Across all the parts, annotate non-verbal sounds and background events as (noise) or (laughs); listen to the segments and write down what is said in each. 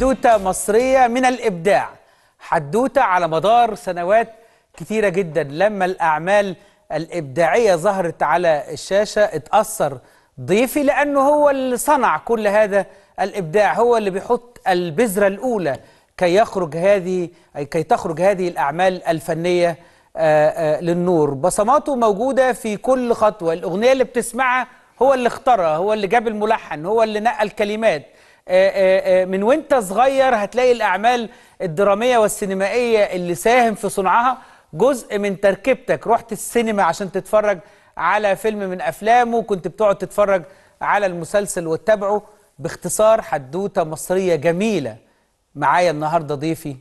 حدوتة مصرية من الإبداع حدوتة على مدار سنوات كثيرة جدا لما الأعمال الإبداعية ظهرت على الشاشة اتأثر ضيفي لأنه هو اللي صنع كل هذا الإبداع هو اللي بيحط البذرة الأولى كي يخرج هذه كي تخرج هذه الأعمال الفنية آه، آه، للنور بصماته موجودة في كل خطوة الأغنية اللي بتسمعها هو اللي اختارها هو اللي جاب الملحن هو اللي نقى الكلمات آه، آه، آه، من وانت صغير هتلاقي الأعمال الدرامية والسينمائية اللي ساهم في صنعها جزء من تركيبتك رحت السينما عشان تتفرج على فيلم من أفلامه كنت بتقعد تتفرج على المسلسل وتتابعه باختصار حدوتة مصرية جميلة معايا النهاردة ضيفي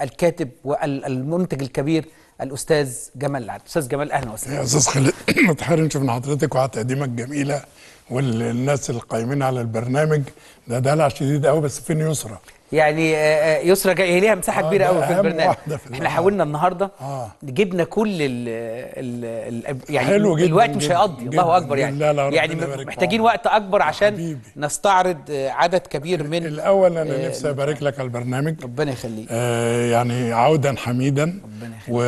الكاتب والمنتج الكبير الاستاذ جمال العبد استاذ جمال اهلا وسهلا يا استاذ خالد (clears throat) متحرر نشوف من حضرتك وعلى تقديمك إيه جميله والناس القايمين على البرنامج ده دلع شديد قوي بس فين يسرى يعني آه، آه، يسرى جاي ليها مساحه آه، كبيره قوي في البرنامج في احنا حاولنا النهارده آه. جبنا كل ال ال ال يعني حلو جداً الوقت مش هيقضي الله اكبر يعني لا لا يعني محتاجين وقت اكبر عشان حبيبي. نستعرض عدد كبير من الاول انا آه نفسي ابارك لك على البرنامج ربنا يخليك آه يعني عودا حميدا ربنا يخليك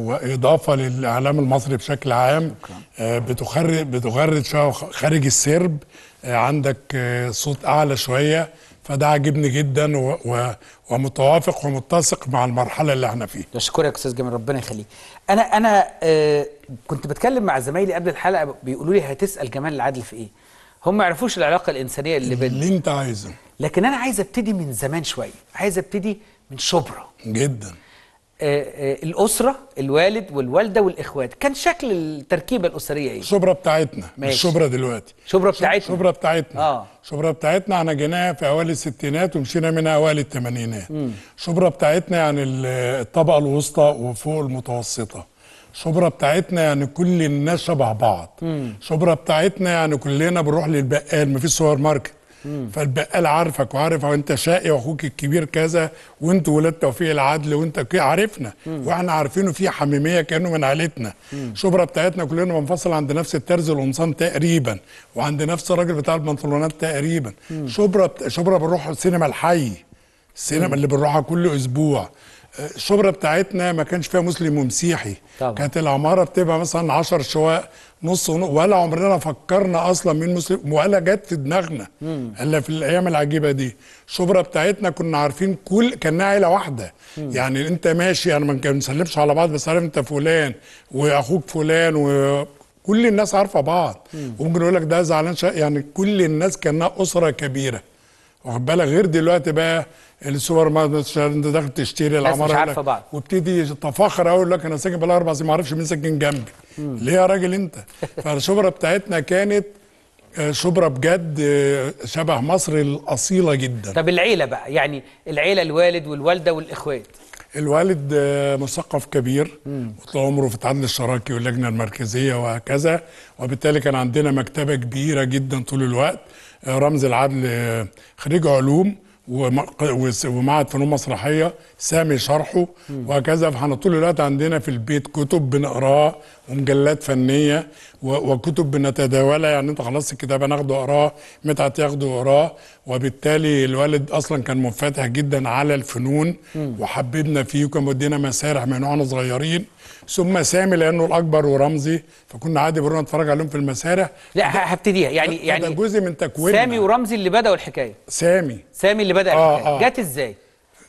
واضافه للاعلام المصري بشكل عام آه بتخرج بتغرد خارج السرب آه عندك آه صوت اعلى شويه فده عاجبني جدا و... و... ومتوافق ومتسق مع المرحله اللي احنا فيها. اشكرك استاذ جمال ربنا يخليك. انا انا آه كنت بتكلم مع زمايلي قبل الحلقه بيقولوا لي هتسال جمال العدل في ايه؟ هم ما يعرفوش العلاقه الانسانيه اللي بين اللي انت عايزه لكن انا عايز ابتدي من زمان شويه، عايز ابتدي من شبرا. جدا. آه، آه، الاسره الوالد والوالده والاخوات كان شكل التركيبه الاسريه ايه شبرا بتاعتنا ماشي. مش شبرا دلوقتي شبرا بتاعتنا شبرا بتاعتنا اه شبرا بتاعتنا احنا جيناها في اوائل الستينات ومشينا منها اوائل الثمانينات شبرا بتاعتنا يعني الطبقه الوسطى وفوق المتوسطه شبرا بتاعتنا يعني كل الناس شبه بعض مم. شبرا بتاعتنا يعني كلنا بنروح للبقال مفيش سوبر ماركت فالبقال عارفك وعارف انت شقي واخوك الكبير كذا وانت ولاد توفيق العدل وانت عارفنا واحنا عارفينه في حميميه كانه من عيلتنا شبرا بتاعتنا كلنا منفصل عند نفس الترز القمصان تقريبا وعند نفس الراجل بتاع البنطلونات تقريبا شبرا بت... شبرا بنروح السينما الحي السينما اللي بنروحها كل اسبوع الشبرا بتاعتنا ما كانش فيها مسلم ومسيحي طبعا. كانت العماره بتبقى مثلا 10 شقق نص ولا عمرنا فكرنا اصلا مين مسلم ولا جت في دماغنا مم. الا في الايام العجيبه دي الشبرا بتاعتنا كنا عارفين كل كانها عيله واحده مم. يعني انت ماشي انا ما بنسلمش على بعض بس عارف انت فلان واخوك فلان و كل الناس عارفه بعض مم. وممكن يقول لك ده زعلان يعني كل الناس كانها اسره كبيره واخد بالك غير دلوقتي بقى السوبر ماركت انت داخل تشتري العماره مش عارفه بعض وابتدي تفاخر اقول لك انا ساكن بالاربع سنين ما اعرفش مين ساكن جنبي ليه يا راجل انت (laughs) فالشبرا بتاعتنا كانت آه، شبرا بجد آه، شبه مصر الاصيله جدا طب العيله بقى يعني العيله الوالد والوالده والاخوات الوالد آه، مثقف كبير وطول عمره في التعدد الشراكي واللجنه المركزيه وهكذا وبالتالي كان عندنا مكتبه كبيره جدا طول الوقت رمز العدل خريج علوم ومعهد فنون مسرحيه سامي شرحه وهكذا فاحنا طول الوقت عندنا في البيت كتب بنقراها ومجلات فنيه وكتب بنتداولها يعني انت خلصت الكتاب انا اخده اقراه متعه ياخده يقراه وبالتالي الوالد اصلا كان منفتح جدا على الفنون وحببنا فيه وكان مدينا مسارح من واحنا صغيرين ثم سامي لانه الاكبر ورمزي فكنا عادي بنروح نتفرج عليهم في المسارح لا هبتديها يعني يعني جزء من تكوين سامي ورمزي اللي بداوا الحكايه سامي سامي اللي بدا آه، الحكايه آه آه. جت ازاي؟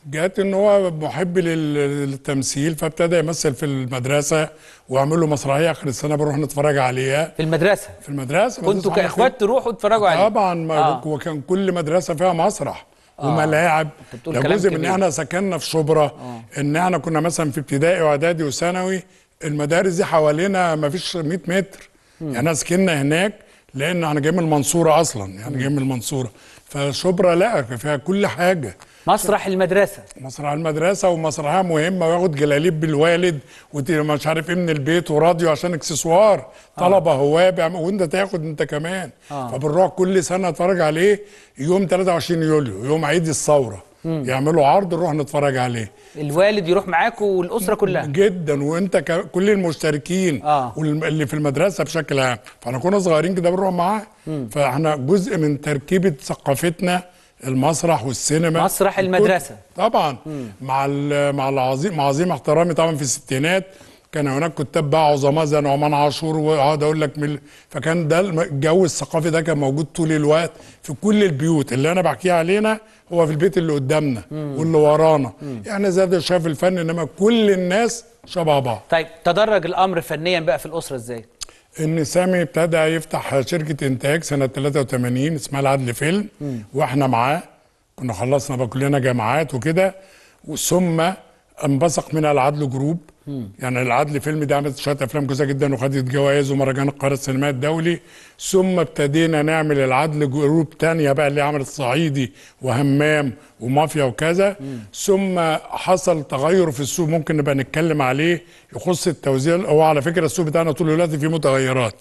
جت ان هو محب للتمثيل فابتدى يمثل في المدرسه له مسرحيه اخر السنه بنروح نتفرج عليها في المدرسه في المدرسه كنتوا كاخوات تروحوا تتفرجوا عليها طبعا آه. وكان كل مدرسه فيها مسرح آه. وملاعب لابد ان احنا سكننا في شبرا آه. ان احنا كنا مثلا في ابتدائي واعدادي وثانوي المدارس دي حوالينا ما فيش 100 متر مم. يعني سكننا هناك لان انا جاي من المنصوره اصلا يعني جاي من المنصوره فشبرا لا فيها كل حاجه مسرح المدرسه مسرح المدرسه ومسرحيه مهمه وياخد جلاليب بالوالد ومش عارف ايه من البيت وراديو عشان اكسسوار آه. طلبه آه. هواه يعني وانت تاخد انت كمان آه. فبنروح كل سنه اتفرج عليه يوم 23 يوليو يوم عيد الثوره مم. يعملوا عرض نروح نتفرج عليه الوالد يروح معاك والاسره كلها جدا وانت كل المشتركين آه. واللي في المدرسه بشكل عام فاحنا كنا صغيرين كده بنروح معاه فاحنا جزء من تركيبه ثقافتنا المسرح والسينما مسرح المدرسه طبعا مم. مع مع العظيم مع عظيم احترامي طبعا في الستينات كان هناك كتاب بقى عظماء زي نعمان عاشور واقعد اقول لك مل... فكان ده الجو الثقافي ده كان موجود طول الوقت في كل البيوت اللي انا بحكيها علينا هو في البيت اللي قدامنا مم. واللي ورانا مم. يعني ده شايف الفن انما كل الناس شبه بعض طيب تدرج الامر فنيا بقى في الاسره ازاي؟ ان سامي ابتدى يفتح شركه انتاج سنه 83 اسمها العدل فيلم واحنا معاه كنا خلصنا بقى كلنا جامعات وكده ثم انبثق منها العدل جروب يعني العدل فيلم ده عملت شويه افلام كويسه جدا وخدت جوائز ومهرجان القاهره السينمائي الدولي ثم ابتدينا نعمل العدل جروب تانية بقى اللي عملت صعيدي وهمام ومافيا وكذا مم. ثم حصل تغير في السوق ممكن نبقى نتكلم عليه يخص التوزيع هو على فكره السوق بتاعنا طول الوقت فيه متغيرات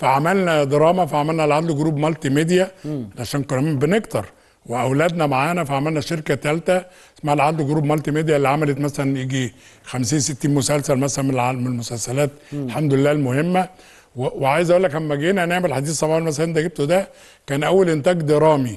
فعملنا دراما فعملنا العدل جروب مالتي ميديا مم. عشان كنا بنكتر واولادنا معانا فعملنا شركه ثالثه اسمها العدل جروب مالتي ميديا اللي عملت مثلا يجي 50 60 مسلسل مثلا من المسلسلات م. الحمد لله المهمه وعايز اقول لك لما جينا نعمل حديث صباح مثلا انت جبته ده كان اول انتاج درامي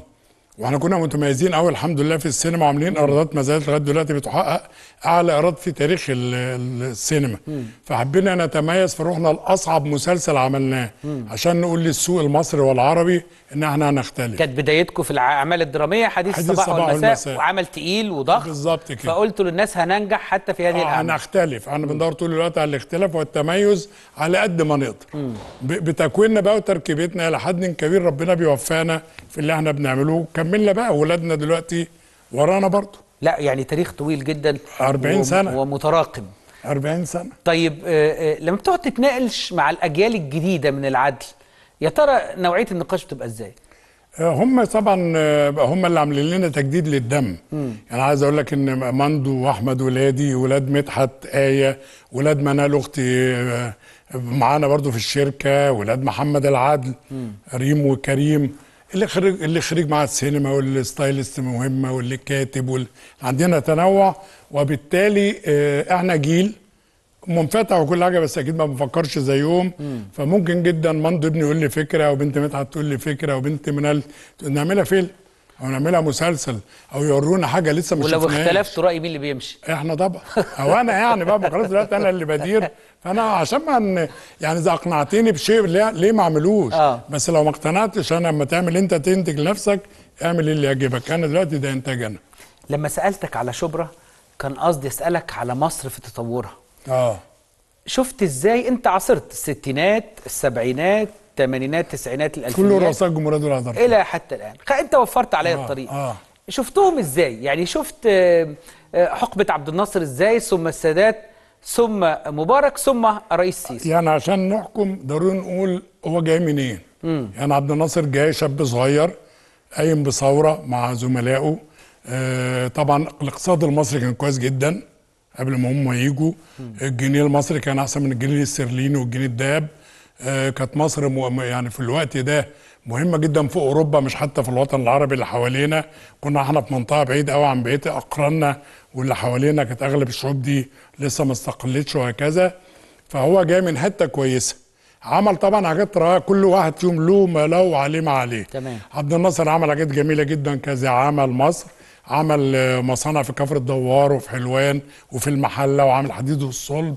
واحنا كنا متميزين قوي الحمد لله في السينما وعاملين ايرادات ما زالت لغايه دلوقتي بتحقق اعلى ايرادات في تاريخ السينما مم. فحبينا نتميز فروحنا لاصعب مسلسل عملناه مم. عشان نقول للسوق المصري والعربي ان احنا هنختلف كانت بدايتكم في الاعمال الدراميه حديث, حديث الصباح والمساء, والمساء وعمل تقيل وضخم بالظبط كده فقلتوا للناس هننجح حتى في هذه آه، الاعمال هنختلف احنا بندور طول الوقت على الاختلاف والتميز على قد ما نقدر بتكويننا بقى وتركيبتنا الى حد كبير ربنا بيوفقنا في اللي احنا بنعمله كملنا بقى ولادنا دلوقتي ورانا برضه لا يعني تاريخ طويل جدا 40 سنه ومتراكم 40 سنه طيب آه، آه، لما بتقعد تتناقش مع الاجيال الجديده من العدل يا ترى نوعيه النقاش بتبقى ازاي؟ آه، هم طبعا هم اللي عاملين لنا تجديد للدم مم. يعني عايز اقول لك ان مندو واحمد ولادي ولاد مدحت ايه ولاد منال اختي معانا برضو في الشركه ولاد محمد العدل مم. ريم وكريم اللي خريج اللي خريج معهد السينما والستايلست مهمه واللي كاتب وال... عندنا تنوع وبالتالي آه، احنا جيل منفتح وكل حاجه بس اكيد ما بنفكرش زيهم فممكن جدا مند ابني يقول لي فكره وبنت مدحت تقول لي فكره وبنت منال نعملها فيلم او نعملها مسلسل او يورونا حاجه لسه مش ولو اختلفت راي مين اللي بيمشي احنا طبعا او انا يعني بقى خلاص دلوقتي انا اللي بدير فانا عشان ما يعني اذا اقنعتني بشيء ليه ما اعملوش آه. بس لو ما اقتنعتش انا لما تعمل انت تنتج لنفسك اعمل إيه اللي يعجبك انا دلوقتي ده انتاج انا لما سالتك على شبرا كان قصدي اسالك على مصر في تطورها اه شفت ازاي انت عاصرت الستينات السبعينات الثمانينات تسعينات الألفينات كل رؤساء الجمهوريات دول حضرتك إلى حتى الآن أنت وفرت عليا آه الطريق آه. شفتهم إزاي يعني شفت آه، آه، حقبة عبد الناصر إزاي ثم السادات ثم مبارك ثم رئيس السيسي يعني عشان نحكم ضروري نقول هو جاي منين مم. يعني عبد الناصر جاي شاب صغير قايم بثوره مع زملائه آه طبعا الاقتصاد المصري كان كويس جدا قبل ما هم يجوا الجنيه المصري كان احسن من الجنيه الاسترليني والجنيه الذهب آه، كانت مصر يعني في الوقت ده مهمه جدا في اوروبا مش حتى في الوطن العربي اللي حوالينا كنا احنا في منطقه بعيد قوي عن بقيه اقراننا واللي حوالينا كانت اغلب الشعوب دي لسه ما استقلتش وهكذا فهو جاي من حته كويسه عمل طبعا حاجات رائعه كل واحد فيهم له ما له وعليه ما عليه تمام عبد الناصر عمل حاجات جميله جدا كذا عمل مصر عمل آه، مصانع في كفر الدوار وفي حلوان وفي المحله وعمل حديد والصلب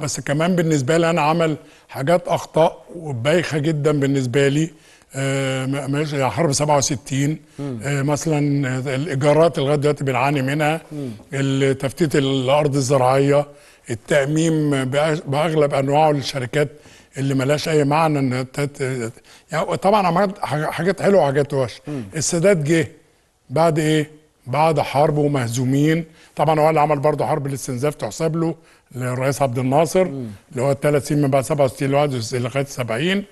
بس كمان بالنسبه لي انا عمل حاجات اخطاء وبايخه جدا بالنسبه لي آه يعني حرب 67 آه مثلا الايجارات لغايه دلوقتي بنعاني منها تفتيت الارض الزراعيه التاميم باغلب انواعه للشركات اللي ملاش اي معنى ان يعني طبعا عملت حاجات حلوه وحاجات وحشه السادات جه بعد ايه؟ بعد حرب ومهزومين طبعا هو اللي عمل برضه حرب الاستنزاف تحسب له للرئيس عبد الناصر م. اللي هو الثلاث سنين من بعد 67 لغايه 70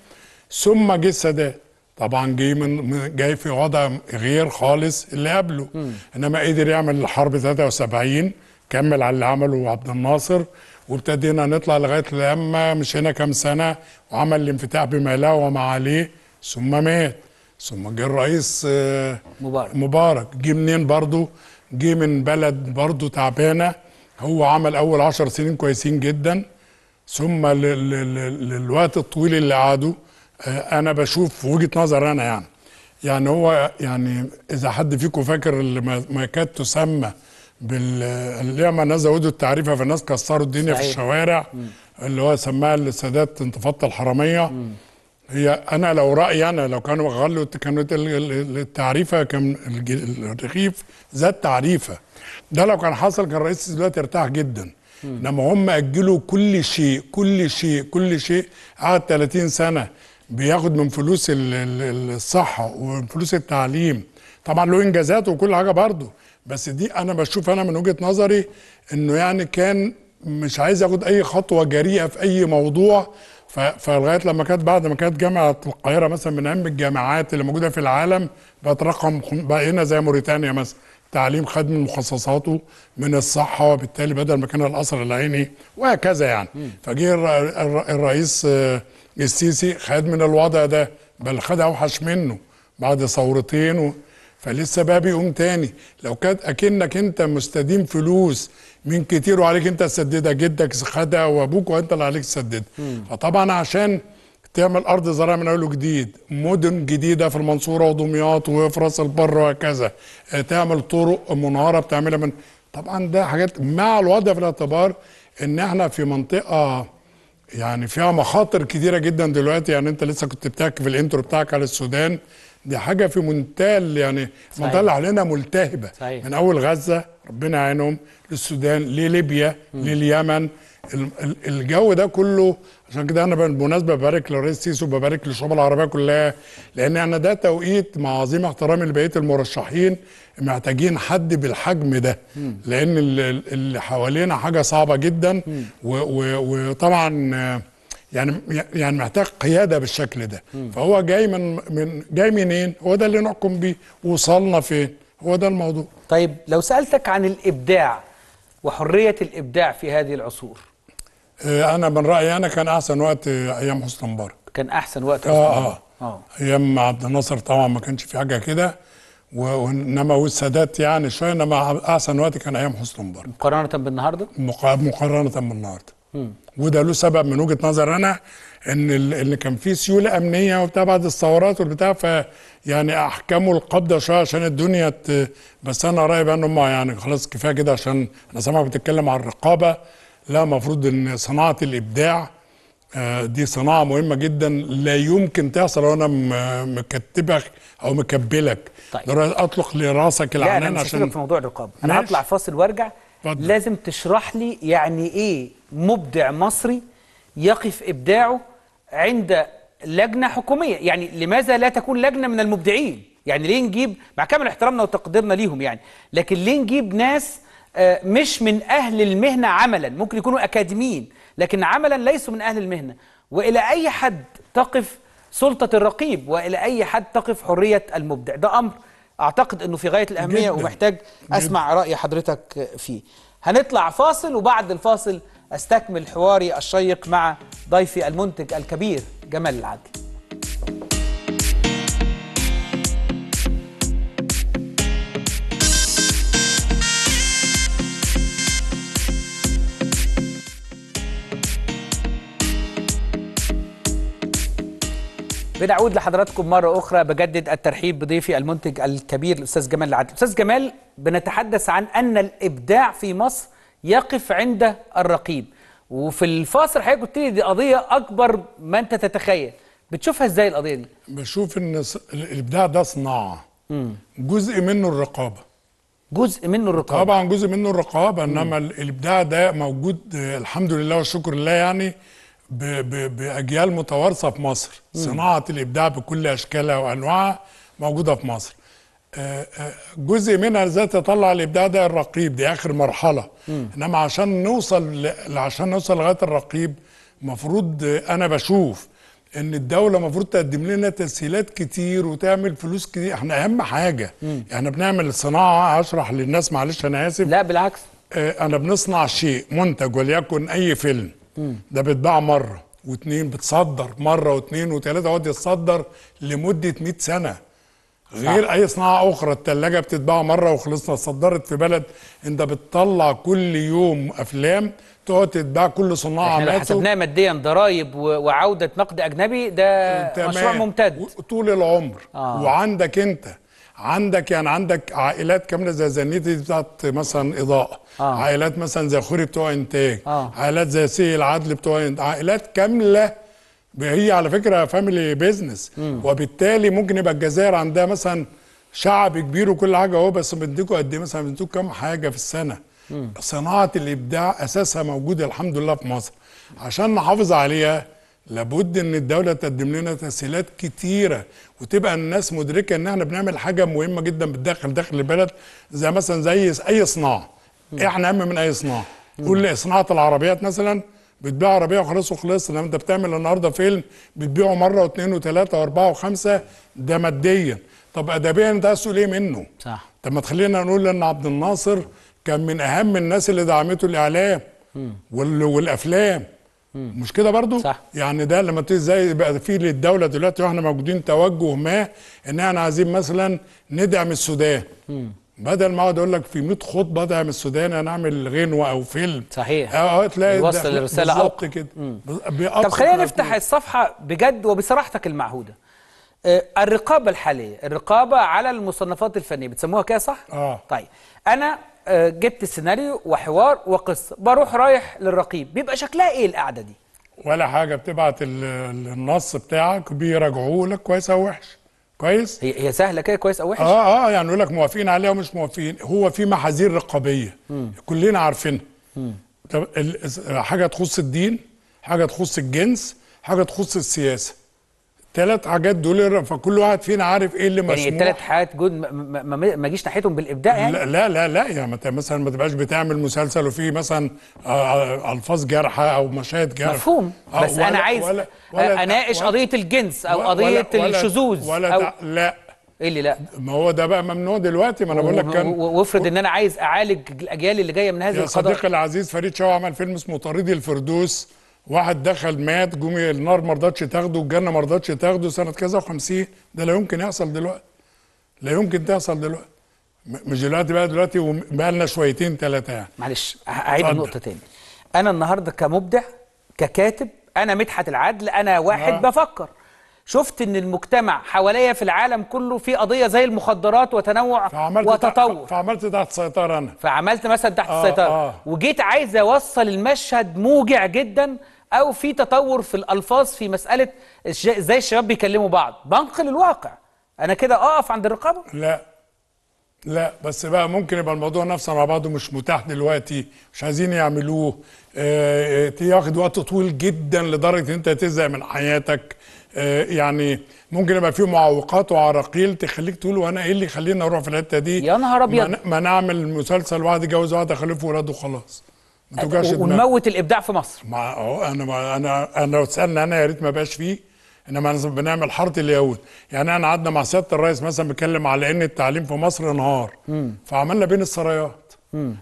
ثم جه السادات طبعا جه من جاي في وضع غير خالص اللي قبله م. انما قدر يعمل الحرب 73 كمل على اللي عمله عبد الناصر وابتدينا نطلع لغايه لما مش هنا كام سنه وعمل الانفتاح بما له وما عليه ثم مات ثم جه الرئيس آه، مبارك مبارك جه منين برضه جه من بلد برضه تعبانه هو عمل اول عشر سنين كويسين جدا ثم للوقت الطويل اللي قعدوا آه، انا بشوف وجهه نظر انا يعني يعني هو يعني اذا حد فيكم فاكر اللي ما كانت تسمى بال اللي ما زودوا التعريفه فالناس كسروا الدنيا صحيح. في الشوارع م. اللي هو سماها السادات انتفاضه الحراميه م. هي انا لو رايي انا لو كانوا غلوا كانت التعريفه كان الرغيف زاد تعريفه ده لو كان حصل كان رئيس دلوقتي ارتاح جدا لما هم اجلوا كل شيء كل شيء كل شيء قعد 30 سنه بياخد من فلوس الصحه وفلوس التعليم طبعا له انجازات وكل حاجه برضه بس دي انا بشوف انا من وجهه نظري انه يعني كان مش عايز ياخد اي خطوه جريئه في اي موضوع فلغايه لما كانت بعد ما كانت جامعه القاهره مثلا من اهم الجامعات اللي موجوده في العالم بقت رقم بقينا زي موريتانيا مثلا تعليم خد من مخصصاته من الصحه وبالتالي بدل ما كان القصر العيني وهكذا يعني فجه الرئيس آه، السيسي خد من الوضع ده بل خد اوحش منه بعد ثورتين فلسه بقى بيقوم تاني لو كان اكنك انت مستدين فلوس من كتير وعليك انت تسددها جدك خدها وابوك وانت اللي عليك تسددها فطبعا عشان تعمل ارض زراعيه من اول وجديد مدن جديده في المنصوره ودمياط وفي راس البر وهكذا آه، تعمل طرق منهاره بتعملها من طبعا ده حاجات مع الوضع في الاعتبار ان احنا في منطقه يعني فيها مخاطر كتيره جدا دلوقتي يعني انت لسه كنت بتحكي في الانترو بتاعك على السودان دي حاجه في منتهى يعني منتهى علينا ملتهبه صحيح. من اول غزه ربنا يعينهم للسودان لليبيا لليمن الجو ده كله عشان كده انا بالمناسبه ببارك لرئيس السيسي وببارك للشعوب العربيه كلها لان انا ده توقيت مع عظيم احترامي لبقيه المرشحين محتاجين حد بالحجم ده لان اللي حوالينا حاجه صعبه جدا وطبعا يعني يعني محتاج قياده بالشكل ده فهو جاي من من جاي منين هو ده اللي نحكم بيه وصلنا فين هو ده الموضوع طيب لو سالتك عن الابداع وحريه الابداع في هذه العصور آه، انا من رايي انا كان احسن وقت ايام حسني مبارك كان احسن وقت حسن آه, آه. اه ايام عبد الناصر طبعا ما كانش في حاجه كده وانما والسادات يعني شويه انما احسن وقت كان ايام حسني مبارك مقارنه بالنهارده مقارنه بالنهارده وده له سبب من وجهه نظر انا ان ان كان في سيوله امنيه وبتاع بعد الثورات والبتاع ف يعني احكموا القبضه شويه عشان الدنيا ت... بس انا رايي بان هم يعني خلاص كفايه كده عشان انا سامعك بتتكلم عن الرقابه لا المفروض ان صناعه الابداع آه، دي صناعه مهمه جدا لا يمكن تحصل وانا مكتبك او مكبلك طيب. اطلق لراسك العنان عشان في موضوع الرقابه انا هطلع فاصل وارجع فضل. لازم تشرح لي يعني ايه مبدع مصري يقف إبداعه عند لجنة حكومية يعني لماذا لا تكون لجنة من المبدعين يعني ليه نجيب مع كامل احترامنا وتقديرنا ليهم يعني لكن ليه نجيب ناس آه، مش من أهل المهنة عملا ممكن يكونوا أكاديميين لكن عملا ليسوا من أهل المهنة وإلى أي حد تقف سلطة الرقيب وإلى أي حد تقف حرية المبدع ده أمر أعتقد أنه في غاية الأهمية جدا. ومحتاج أسمع رأي حضرتك فيه هنطلع فاصل وبعد الفاصل أستكمل حواري الشيق مع ضيفي المنتج الكبير جمال العدل بنعود لحضراتكم مرة أخرى بجدد الترحيب بضيفي المنتج الكبير الأستاذ جمال العدل أستاذ جمال بنتحدث عن أن الإبداع في مصر يقف عند الرقيب وفي الفاصل حضرتك قلت لي دي قضيه اكبر ما انت تتخيل بتشوفها ازاي القضيه دي بشوف ان الابداع ده صناعه جزء منه الرقابه جزء منه الرقابه طبعا جزء منه الرقابه انما مم. الابداع ده موجود الحمد لله والشكر لله يعني ب ب باجيال متوارثه في مصر مم. صناعه الابداع بكل اشكالها وانواعها موجوده في مصر جزء منها ازاي تطلع الابداع ده الرقيب دي اخر مرحله م. انما عشان نوصل عشان نوصل لغايه الرقيب المفروض انا بشوف ان الدوله المفروض تقدم لنا تسهيلات كتير وتعمل فلوس كتير احنا اهم حاجه مم. احنا يعني بنعمل صناعه هشرح للناس معلش انا اسف لا بالعكس آه، انا بنصنع شيء منتج وليكن اي فيلم مم. ده بيتباع مره واثنين بتصدر مره واثنين وثلاثه يقعد يتصدر لمده 100 سنه غير صح. اي صناعه اخرى الثلاجه بتتباع مره وخلصنا صدرت في بلد انت بتطلع كل يوم افلام تقعد تتباع كل صناعه احنا حسبناها ماديا ضرايب وعوده نقد اجنبي ده مشروع ممتد طول العمر آه. وعندك انت عندك يعني عندك عائلات كامله زي زنيتي بتاعت مثلا اضاءه آه. عائلات مثلا زي خوري بتوع انتاج آه. عائلات زي سي العدل بتوع عائلات كامله هي على فكره فاميلي بيزنس وبالتالي ممكن يبقى الجزائر عندها مثلا شعب كبير وكل حاجه اهو بس بنديكوا قد ايه مثلا بنديكوا كام حاجه في السنه مم. صناعه الابداع اساسها موجوده الحمد لله في مصر عشان نحافظ عليها لابد ان الدوله تقدم لنا تسهيلات كتيره وتبقى الناس مدركه ان احنا بنعمل حاجه مهمه جدا بالداخل داخل البلد زي مثلا زي اي صناعه مم. احنا اهم من اي صناعه كل صناعه العربيات مثلا بتبيع عربيه وخلاص وخلص لما انت بتعمل النهارده فيلم بتبيعه مره واثنين وثلاثه واربعه وخمسه ده ماديا طب ادبيا انت عايز تقول ايه منه؟ صح طب ما تخلينا نقول ان عبد الناصر كان من اهم الناس اللي دعمته الاعلام وال... والافلام مم. مش كده برضو صح. يعني ده لما تيجي ازاي بقى في للدوله دلوقتي واحنا موجودين توجه ما ان احنا عايزين مثلا ندعم السودان مم. بدل ما اقعد اقول لك في 100 خطبه دعم السودان اعمل غنوه او فيلم صحيح اه, آه، تلاقي يوصل الرساله بالظبط كده طب خلينا نفتح الصفحه بجد وبصراحتك المعهوده آه الرقابه الحاليه الرقابه على المصنفات الفنيه بتسموها كده صح اه طيب انا آه جبت السيناريو وحوار وقصه بروح رايح للرقيب بيبقى شكلها ايه القعده دي ولا حاجه بتبعت النص بتاعك بيراجعوه لك كويس او وحش كويس هي هي سهله كده كويس او وحش اه اه يعني يقول لك موافقين عليها ومش موافقين هو في محاذير رقابيه مم. كلنا عارفينها حاجه تخص الدين حاجه تخص الجنس حاجه تخص السياسه ثلاث حاجات دول فكل واحد فينا عارف ايه اللي يعني مسموح يعني الثلاث حاجات جود ما جيش ناحيتهم بالابداع يعني لا لا لا, لا يعني مثلا ما تبقاش بتعمل مسلسل وفيه مثلا آه، آه، الفاظ جارحه او مشاهد جارحه مفهوم آه، بس ولا انا عايز ولا ولا اناقش قضيه الجنس او قضيه الشذوذ ولا أو لا ايه اللي لا ما هو ده بقى ممنوع دلوقتي ما انا بقول لك كان وافرض ان انا عايز اعالج الاجيال اللي جايه من هذه القضايا يا صديقي العزيز فريد شوقي عمل فيلم اسمه طريد الفردوس واحد دخل مات جم النار ما رضتش تاخده الجنه ما رضتش تاخده سنه كذا و50 ده لا يمكن يحصل دلوقتي لا يمكن تحصل دلوقتي مش دلوقتي بقى دلوقتي وبقى لنا شويتين ثلاثه يعني معلش اعيد النقطه تاني انا النهارده كمبدع ككاتب انا مدحت العدل انا واحد آه. بفكر شفت ان المجتمع حواليا في العالم كله في قضيه زي المخدرات وتنوع فعملت وتطور فعملت تحت السيطره انا فعملت مثلا تحت آه السيطره آه. وجيت عايز اوصل المشهد موجع جدا او في تطور في الالفاظ في مساله ازاي الشباب بيكلموا بعض بنقل الواقع انا كده اقف عند الرقابه لا لا بس بقى ممكن يبقى الموضوع نفسه على بعضه مش متاح دلوقتي مش عايزين يعملوه ياخد آه، آه، وقت طويل جدا لدرجه ان انت تزهق من حياتك آه، يعني ممكن يبقى فيه معوقات وعراقيل تخليك تقول وانا ايه اللي يخليني اروح في الحته دي يا نهار ابيض ما نعمل مسلسل واحد يتجوز واحد اخلف ولاده وخلاص ما توجعش ونموت الابداع في مصر ما اهو انا ما انا انا لو تسالني انا يا ريت ما بقاش فيه انما بنعمل حاره اليهود يعني انا قعدنا مع سياده الرئيس مثلا بيتكلم على ان التعليم في مصر انهار فعملنا بين السرايات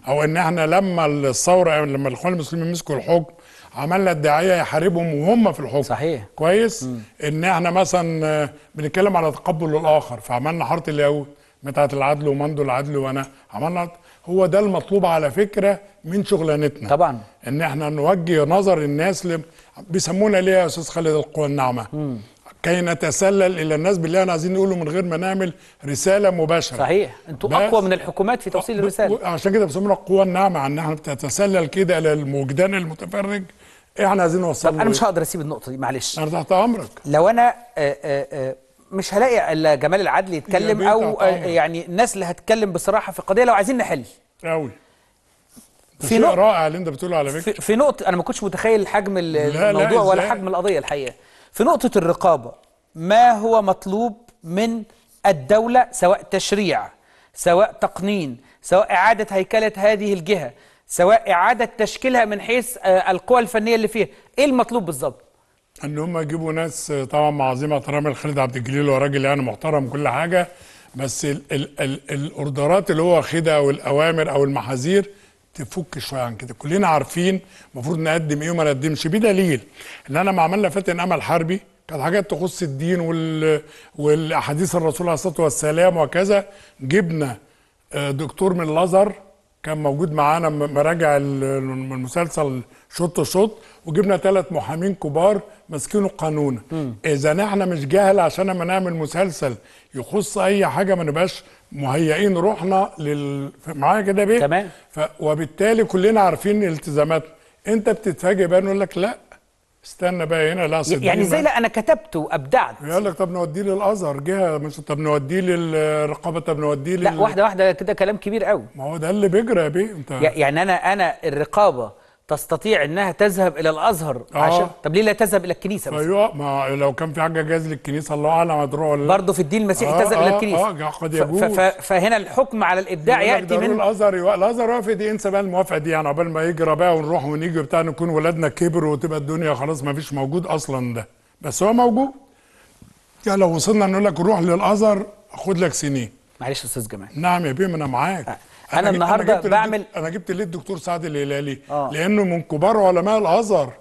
او ان احنا لما الثوره لما الاخوان المسلمين مسكوا الحكم عملنا الداعيه يحاربهم وهم في الحكم صحيح كويس م. ان احنا مثلا آه، بنتكلم على تقبل الاخر فعملنا حاره اليهود بتاعت العدل ومنذ العدل وانا عملنا هو ده المطلوب على فكره من شغلانتنا طبعا ان احنا نوجه نظر الناس بيسمونا ليه يا استاذ خالد القوى الناعمه كي نتسلل الى الناس باللي احنا عايزين نقوله من غير ما نعمل رساله مباشره صحيح انتوا اقوى من الحكومات في توصيل الرساله عشان كده بيسمونا القوى الناعمه ان احنا بتتسلل كده الى الموجدان المتفرج احنا عايزين نوصل طب انا مش هقدر اسيب النقطه دي معلش انا تحت امرك لو انا آآ آه، آآ آه، آه، مش هلاقي الا جمال العدل يتكلم او يعني الناس اللي هتتكلم بصراحه في القضيه لو عايزين نحل قوي في نقطة رائع اللي انت بتقوله على فكره في نقطة انا ما كنتش متخيل حجم الموضوع لا لا ولا حجم القضية الحقيقة في نقطة الرقابة ما هو مطلوب من الدولة سواء تشريع سواء تقنين سواء إعادة هيكلة هذه الجهة سواء إعادة تشكيلها من حيث آه، القوى الفنية اللي فيها إيه المطلوب بالظبط؟ ان هم يجيبوا ناس آه، طبعا مع عظيم احترامي لخالد عبد الجليل هو راجل يعني محترم كل حاجه بس الاوردرات اللي هو واخدها او الاوامر او المحاذير تفك شويه عن كده كلنا عارفين المفروض نقدم ايه وما نقدمش بدليل ان انا ما عملنا فاتن امل حربي كانت حاجات تخص الدين وال... والاحاديث الرسول عليه الصلاه والسلام وكذا جبنا آه، دكتور من الازهر كان موجود معانا مراجع المسلسل شوط شوط وجبنا ثلاث محامين كبار ماسكينه قانون اذا احنا مش جاهل عشان اما نعمل مسلسل يخص اي حاجه ما نبقاش مهيئين روحنا لل معايا كده بيه تمام ف... وبالتالي كلنا عارفين التزاماتنا انت بتتفاجئ بقى نقول لك لا استنى بقى هنا لا يعني زي لا انا كتبت وابدعت يقول لك طب نوديه للازهر جهه مش طب نوديه للرقابه طب نوديه لل... لا واحده واحده كده كلام كبير قوي ما هو ده اللي بيجرى يا بيه انت يعني انا انا الرقابه تستطيع انها تذهب الى الازهر آه. عشان طب ليه لا تذهب الى الكنيسه مثلا ايوه ما لو كان في حاجه جاز للكنيسه الله اعلم ادرو ولا برضه في الدين المسيحي آه تذهب آه الى الكنيسه اه قد يجوز فهنا الحكم على الابداع ياتي من الازهر يو... الازهر دي انسى بقى الموافقه دي يعني عقبال ما يجرى بقى ونروح ونيجي وبتاع نكون ولادنا كبروا وتبقى الدنيا خلاص ما فيش موجود اصلا ده بس هو موجود يعني لو وصلنا نقول لك روح للازهر خد لك سنين معلش يا استاذ جمال نعم يا بيه انا معاك آه. انا, النهارده أنا بعمل انا جبت ليه الدكتور سعد الهلالي آه. لانه من كبار علماء الازهر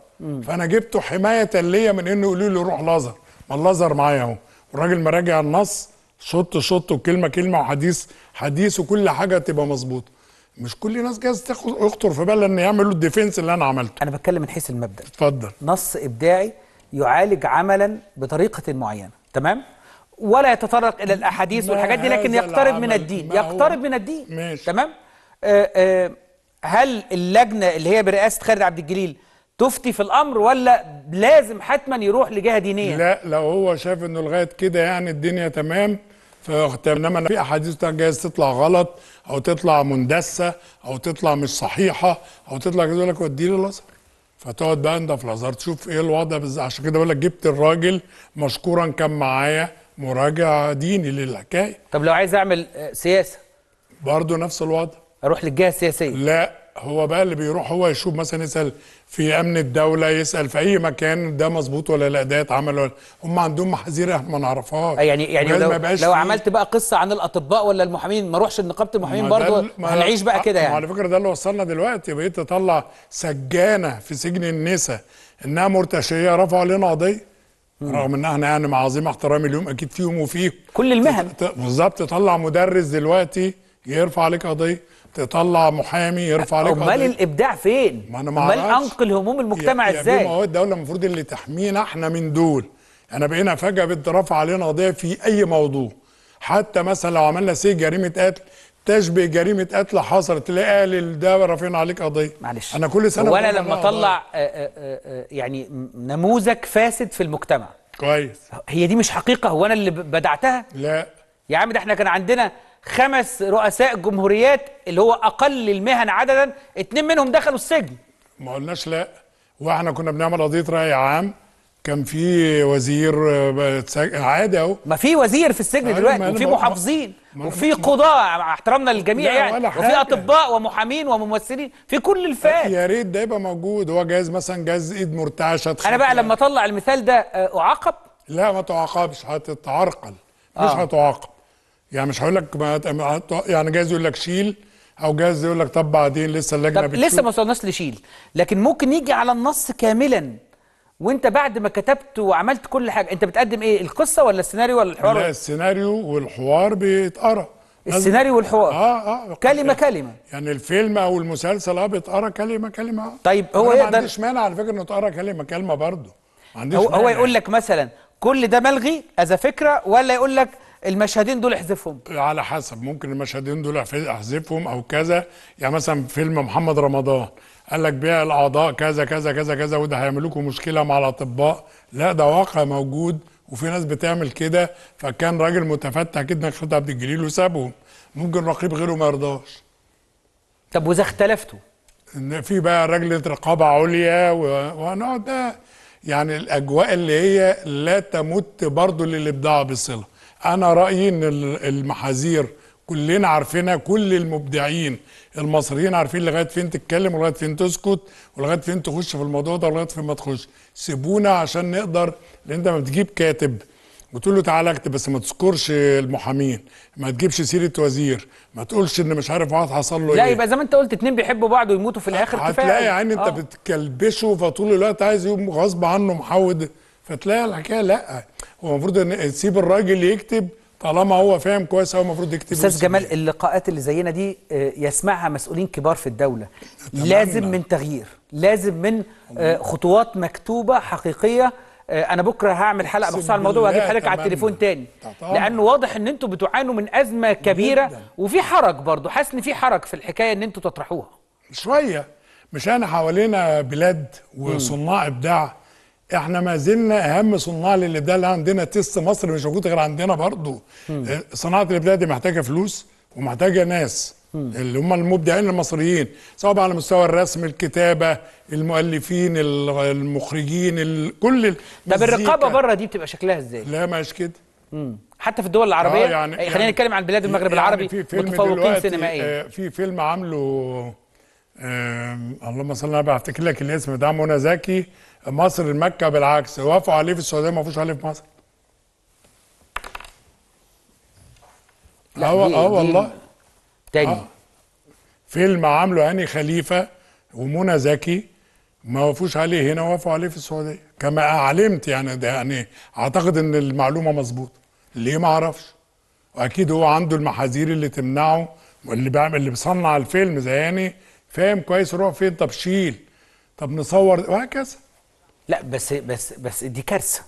فانا جبته حمايه ليا من انه يقولوا لي روح الازهر ما الازهر معايا اهو والراجل مراجع النص شط شط وكلمه كلمه وحديث حديث وكل حاجه تبقى مظبوطه مش كل الناس جايز تاخد يخطر في بالها ان يعملوا الديفنس اللي انا عملته انا بتكلم من حيث المبدا اتفضل نص ابداعي يعالج عملا بطريقه معينه تمام ولا يتطرق الى الاحاديث والحاجات دي لكن يقترب من الدين يقترب من الدين ماشي. تمام آآ آه، آآ آه، هل اللجنه اللي هي برئاسه خالد عبد الجليل تفتي في الامر ولا لازم حتما يروح لجهه دينيه لا لو هو شاف انه لغايه كده يعني الدنيا تمام انما في احاديث جايز تطلع غلط او تطلع مندسه او تطلع مش صحيحه او تطلع كده يقول لك وديه للازهر فتقعد بقى انت في الازهر تشوف ايه الوضع بالظبط عشان كده بقول لك جبت الراجل مشكورا كان معايا مراجع ديني للحكايه طب لو عايز اعمل آه، سياسه برضه نفس الوضع اروح للجهه السياسيه لا هو بقى اللي بيروح هو يشوف مثلا يسال في امن الدوله يسال في اي مكان ده مظبوط ولا لا ده اتعمل ولا هم عندهم محاذير احنا ما نعرفهاش آه، يعني يعني لو, لو عملت بقى قصه عن الاطباء ولا المحامين ما اروحش لنقابه المحامين برضه هنعيش بقى آه، كده يعني على فكره ده اللي وصلنا دلوقتي بقيت تطلع سجانه في سجن النساء انها مرتشيه رفعوا علينا قضيه رغم ان احنا يعني مع عظيم احترامي ليهم اكيد فيهم وفيهم كل المهن بالظبط تطلع مدرس دلوقتي يرفع عليك قضيه تطلع محامي يرفع عليك قضيه امال الابداع فين؟ ما انا امال انقل هموم المجتمع يا ازاي؟ ما هو الدوله المفروض اللي تحمينا احنا من دول انا بقينا فجاه بترفع علينا قضيه في اي موضوع حتى مثلا لو عملنا سي جريمه قتل تشبه جريمه قتل حصلت تلاقي أهل ده رافعين عليك قضيه معلش انا كل سنه وانا لما اطلع آه، آه، آه، يعني نموذج فاسد في المجتمع كويس هي دي مش حقيقه هو انا اللي بدعتها لا يا عم ده احنا كان عندنا خمس رؤساء جمهوريات اللي هو اقل المهن عددا اتنين منهم دخلوا السجن ما قلناش لا واحنا كنا بنعمل قضيه راي عام كان في وزير آه، عادي اهو ما في وزير في السجن دلوقتي وفي محافظين وفي قضاة مع احترامنا للجميع يعني وفي اطباء ومحامين وممثلين في كل الفئات يا ريت ده يبقى موجود هو جهاز مثلا جهاز ايد مرتعشه انا بقى يعني. لما اطلع المثال ده آه، اعاقب لا ما تعاقبش هتتعرقل مش آه. هتعاقب يعني مش هقول لك يعني جايز يقول لك شيل او جايز يقول لك طب بعدين لسه اللجنه طب لسه ما وصلناش لشيل لكن ممكن يجي على النص كاملا وانت بعد ما كتبت وعملت كل حاجه انت بتقدم ايه القصه ولا السيناريو ولا الحوار لا السيناريو والحوار بيتقرا السيناريو والحوار اه اه, آه، كلمه يعني كلمه يعني الفيلم او المسلسل اه بيتقرا كلمه كلمه آه. طيب هو يقدر ما عنديش مانع على فكره انه يتقرا كلمه كلمه برضه ما عنديش هو, هو يقول لك مثلا كل ده ملغي اذا فكره ولا يقول لك المشهدين دول احذفهم على حسب ممكن المشهدين دول احذفهم او كذا يعني مثلا فيلم محمد رمضان قال لك بيع الاعضاء كذا كذا كذا كذا وده هيعمل لكم مشكله مع الاطباء لا ده واقع موجود وفي ناس بتعمل كده فكان راجل متفتح جدا خد عبد الجليل وسابهم ممكن رقيب غيره ما يرضاش طب واذا اختلفتوا ان في بقى رجل رقابة عليا و... ونقعد يعني الاجواء اللي هي لا تمت برضه للابداع بالصله انا رايي ان المحاذير كلنا عارفينها كل المبدعين المصريين عارفين لغايه فين تتكلم ولغايه فين تسكت ولغايه فين تخش في الموضوع ده ولغايه فين ما تخش سيبونا عشان نقدر لان انت ما بتجيب كاتب وتقول له تعالى اكتب بس ما تذكرش المحامين ما تجيبش سيره وزير ما تقولش ان مش عارف واحد حصل له لا ايه لا يبقى زي ما انت قلت اتنين بيحبوا بعض ويموتوا في الاخر كفايه هتلاقي يعني انت آه. بتكلبشه فطول الوقت عايز يقوم غصب عنه محود فتلاقي الحكايه لا هو المفروض ان تسيب الراجل يكتب طالما هو فاهم كويس هو المفروض يكتب استاذ جمال اللقاءات اللي زينا دي آه، يسمعها مسؤولين كبار في الدوله لازم نعم. من تغيير لازم من آه، خطوات مكتوبه حقيقيه آه، انا بكره هعمل حلقه بخصوص على الموضوع وهجيب حضرتك على التليفون تاني لانه واضح ان انتوا بتعانوا من ازمه كبيره وفي حرج برضه حاسس ان في حرج في الحكايه ان انتوا تطرحوها شويه مش انا حوالينا بلاد وصناع ابداع احنا ما زلنا اهم صناع للابداع اللي عندنا تيست مصر مش موجود غير عندنا برضه آه، صناعه الابداع دي محتاجه فلوس ومحتاجه ناس مم. اللي هم المبدعين المصريين سواء على مستوى الرسم الكتابه المؤلفين المخرجين كل طب الرقابه بره دي بتبقى شكلها ازاي؟ لا مش كده حتى في الدول العربيه آه يعني إيه، خلينا يعني نتكلم عن بلاد المغرب يعني العربي في فيلم متفوقين سينمائيا آه في فيلم عامله آه اللهم صل على النبي هفتكر لك الاسم ده منى زكي مصر المكة بالعكس وافقوا عليه في السعوديه ما وافقوش عليه في مصر اه اه والله تاني آه. فيلم عامله هاني خليفه ومنى زكي ما وافقوش عليه هنا وافقوا عليه في السعوديه كما علمت يعني ده يعني اعتقد ان المعلومه مظبوطه ليه ما اعرفش واكيد هو عنده المحاذير اللي تمنعه واللي بيعمل اللي بيصنع الفيلم زي يعني فاهم كويس روح فين طب شيل طب نصور وهكذا لا بس بس بس دي كارثه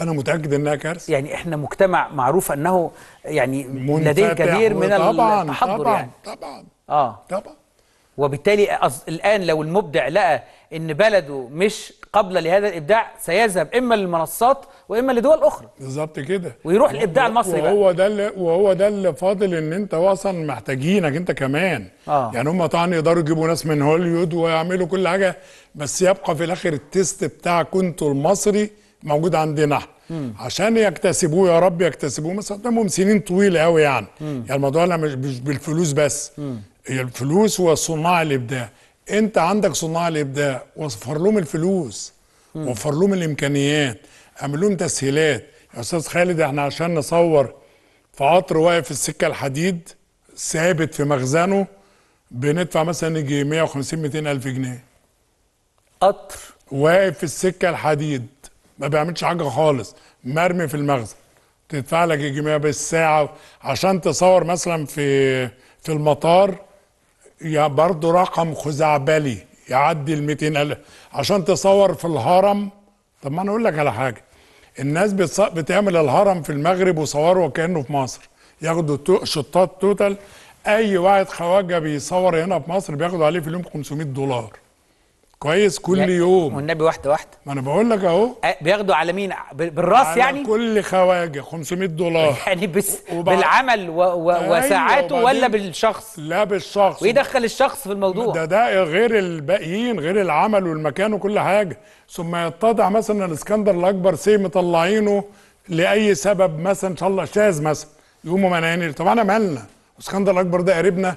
انا متاكد انها كارثه يعني احنا مجتمع معروف انه يعني لديه كبير من طبعاً التحضر طبعا يعني. طبعا اه طبعا وبالتالي الان لو المبدع لقى ان بلده مش قبل لهذا الابداع سيذهب اما للمنصات واما لدول اخرى بالظبط كده ويروح الابداع المصري وهو ده اللي وهو ده اللي فاضل ان انت اصلا محتاجينك انت كمان آه. يعني هم طبعا يقدروا يجيبوا ناس من هوليوود ويعملوا كل حاجه بس يبقى في الاخر التيست بتاع كنتوا المصري موجود عندنا احنا عشان يكتسبوه يا رب يكتسبوه مثلا قدامهم سنين طويله قوي يعني مم. يعني الموضوع مش بالفلوس بس مم. الفلوس وصناع الابداع انت عندك صناع الابداع وفر لهم الفلوس وفر لهم الامكانيات اعمل لهم تسهيلات يا استاذ خالد احنا عشان نصور في قطر واقف في السكه الحديد ثابت في مخزنه بندفع مثلا يجي 150 200 الف جنيه قطر واقف في السكه الحديد ما بيعملش حاجه خالص مرمي في المخزن تدفع لك يجي 100 بالساعه عشان تصور مثلا في في المطار يا برضه رقم خزعبلي يعدي ال 200000 عشان تصور في الهرم طب ما انا اقول لك على حاجه الناس بتعمل الهرم في المغرب وصوروا وكانه في مصر ياخدوا تو... شطات توتال اي واحد خواجه بيصور هنا في مصر بياخدوا عليه في اليوم 500 دولار كويس كل يعني يوم والنبي واحده واحده ما انا بقول لك اهو أه، بياخدوا على مين بالراس على يعني كل خواجه 500 دولار (laughs) يعني بس وبعد... بالعمل و... و... أيوة وساعاته وبعدين... ولا بالشخص لا بالشخص ويدخل الشخص في الموضوع ده ده غير الباقيين غير العمل والمكان وكل حاجه ثم يتضح مثلا الاسكندر الاكبر سي مطلعينه لاي سبب مثلا ان شاء الله شاذ مثلا يقوموا مانعين طب انا مالنا الاسكندر الاكبر ده قريبنا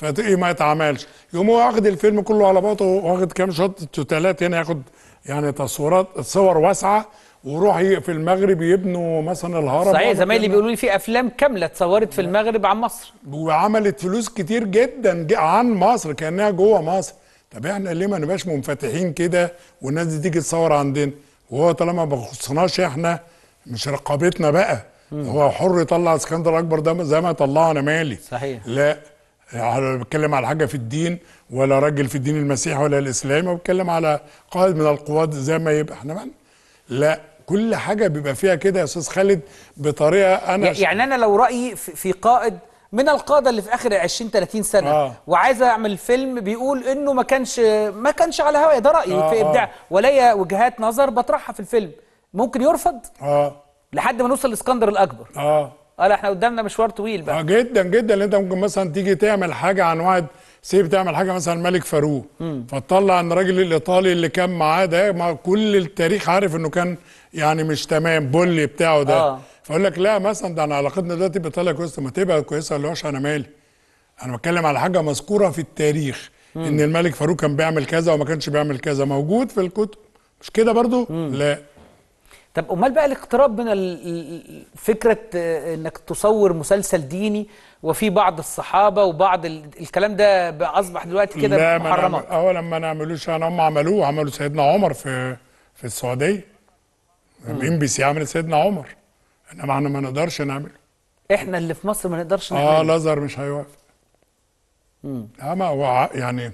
فتقي إيه، ما يتعملش يقوم هو واخد الفيلم كله على بعضه واخد كام شوت تلات هنا يعني ياخد يعني تصويرات صور واسعه وروح في المغرب يبنوا مثلا الهرم صحيح زمايلي بيقولوا لي في افلام كامله اتصورت في المغرب عن مصر وعملت فلوس كتير جدا عن مصر كانها جوه مصر طب احنا ليه ما نبقاش منفتحين كده والناس دي تيجي تصور عندنا وهو طالما ما بخصناش احنا مش رقابتنا بقى هو حر يطلع اسكندر اكبر ده زي ما طلعنا مالي صحيح لا انا بتكلم على حاجه في الدين ولا راجل في الدين المسيحي ولا الاسلامي بتكلم على قائد من القواد زي ما يبقى احنا من لا كل حاجه بيبقى فيها كده يا استاذ خالد بطريقه انا يعني انا لو رايي في قائد من القاده اللي في اخر 20 30 سنه آه. وعايز اعمل فيلم بيقول انه ما كانش ما كانش على هوايا ده رايي آه في آه. ابداع آه. وليا وجهات نظر بطرحها في الفيلم ممكن يرفض اه لحد ما نوصل لاسكندر الاكبر اه اه لا احنا قدامنا مشوار طويل بقى اه جدا جدا اللي انت ممكن مثلا تيجي تعمل حاجه عن واحد سيب تعمل حاجه مثلا ملك فاروق فتطلع ان الراجل الايطالي اللي كان معاه ده مع كل التاريخ عارف انه كان يعني مش تمام بولي بتاعه ده آه. فاقول لك لا مثلا ده انا علاقتنا دلوقتي بايطاليا كويسه ما تبقى كويسه اللي هوش انا مالي انا بتكلم على حاجه مذكوره في التاريخ مم. ان الملك فاروق كان بيعمل كذا وما كانش بيعمل كذا موجود في الكتب مش كده برضو مم. لا طب امال بقى الاقتراب من فكره آه، انك تصور مسلسل ديني وفي بعض الصحابه وبعض الكلام ده اصبح دلوقتي كده محرمات لما ما نعملوش انا يعني هم عملوه عملوا سيدنا عمر في في السعوديه الام بي سي عمل سيدنا عمر انما احنا ما نقدرش نعمله احنا اللي في مصر ما نقدرش آه، نعمله اه الازهر مش هيوافق اما هو يعني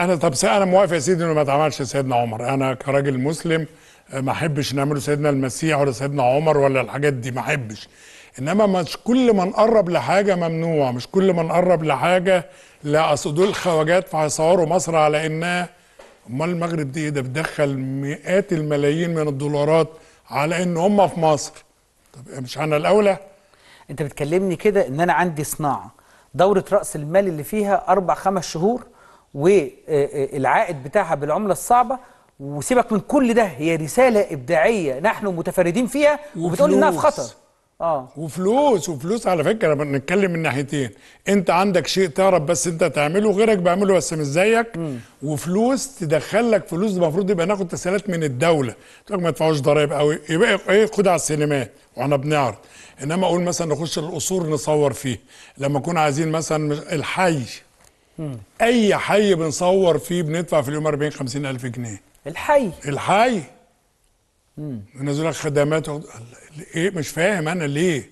انا طب انا موافق يا سيدي انه ما تعملش سيدنا عمر انا كراجل مسلم ما احبش نعمله سيدنا المسيح ولا سيدنا عمر ولا الحاجات دي ما احبش انما مش كل ما نقرب لحاجه ممنوع مش كل ما نقرب لحاجه لا اصل دول خواجات فهيصوروا مصر على انها امال المغرب دي ايه ده بتدخل مئات الملايين من الدولارات على ان هم في مصر طب مش انا الاولى انت بتكلمني كده ان انا عندي صناعه دوره راس المال اللي فيها اربع خمس شهور والعائد بتاعها بالعمله الصعبه وسيبك من كل ده هي رساله ابداعيه نحن متفردين فيها وبتقول انها في خطر اه وفلوس وفلوس على فكره بنتكلم من ناحيتين انت عندك شيء تعرف بس انت تعمله غيرك بيعمله بس مش زيك وفلوس وفلوس لك فلوس المفروض يبقى ناخد تسهيلات من الدوله تقول ما تدفعوش ضرائب قوي يبقى ايه خد على السينمات واحنا بنعرض انما اقول مثلا نخش القصور نصور فيه لما نكون عايزين مثلا الحي مم. اي حي بنصور فيه بندفع في اليوم 40 50 الف جنيه الحي الحي ينزل لك خدمات ايه مش فاهم انا ليه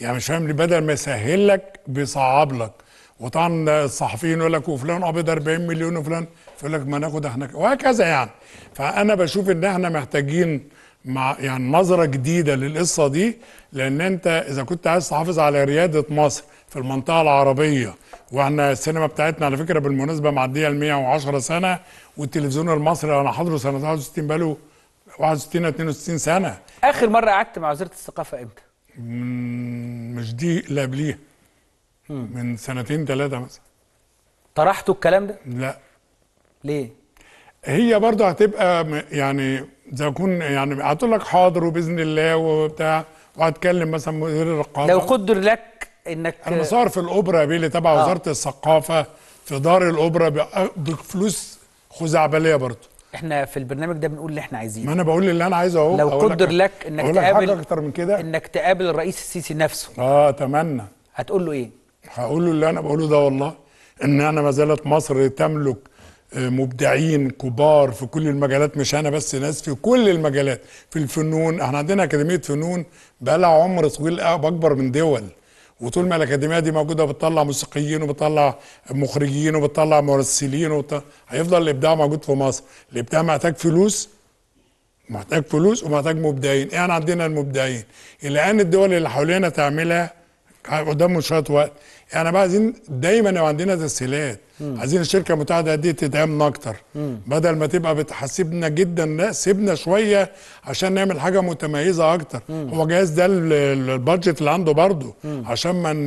يعني مش فاهم ليه بدل ما يسهل لك بيصعب لك وطبعا الصحفيين يقول لك وفلان قبض 40 مليون وفلان فيقول لك ما ناخد احنا وهكذا يعني فانا بشوف ان احنا محتاجين مع يعني نظره جديده للقصه دي لان انت اذا كنت عايز تحافظ على رياده مصر في المنطقه العربيه واحنا السينما بتاعتنا على فكره بالمناسبه معديه ال 110 سنه والتلفزيون المصري انا حاضره سنه 61 بقاله 61 او 62 سنه اخر مره قعدت مع وزاره الثقافه امتى؟ مش دي اللي قبليها من سنتين ثلاثه مثلا طرحتوا الكلام ده؟ لا ليه؟ هي برضه هتبقى يعني زي اكون يعني هتقول لك حاضر وباذن الله وبتاع وهتكلم مثلا مدير الرقابه لو قدر لك انك انا صار في الاوبرا بيه اللي تبع آه. وزاره الثقافه في دار الاوبرا بفلوس خزعبليه برضه احنا في البرنامج ده بنقول اللي احنا عايزينه ما انا بقول اللي انا عايزه اهو لو قدر لك, لك انك تقابل اكتر من كده انك تقابل الرئيس السيسي نفسه اه اتمنى هتقول له ايه هقول له اللي انا بقوله ده والله ان انا ما زالت مصر تملك آه، مبدعين كبار في كل المجالات مش انا بس ناس في كل المجالات في الفنون احنا عندنا اكاديميه فنون بقى لها عمر طويل اكبر من دول وطول ما الاكاديميه دي موجوده بتطلع موسيقيين وبتطلع مخرجين وبتطلع ممثلين وبتطلع... هيفضل الابداع موجود في مصر الابداع محتاج فلوس محتاج فلوس ومحتاج مبدعين احنا يعني عندنا المبدعين الان الدول اللي حوالينا تعملها قدامهم شويه وقت احنا يعني بقى عايزين دايما لو عندنا تسهيلات عايزين الشركه المتحده دي تدعمنا اكتر بدل ما تبقى بتحاسبنا جدا لا سيبنا شويه عشان نعمل حاجه متميزه اكتر مم. هو جهاز ده البادجت اللي عنده برضه عشان من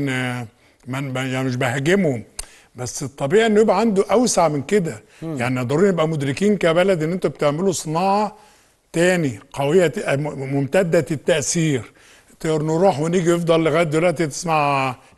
من يعني مش بهاجمهم بس الطبيعي انه يبقى عنده اوسع من كده يعني ضروري نبقى مدركين كبلد ان انتوا بتعملوا صناعه تاني قويه ممتده التاثير نروح ونيجي يفضل لغايه دلوقتي تسمع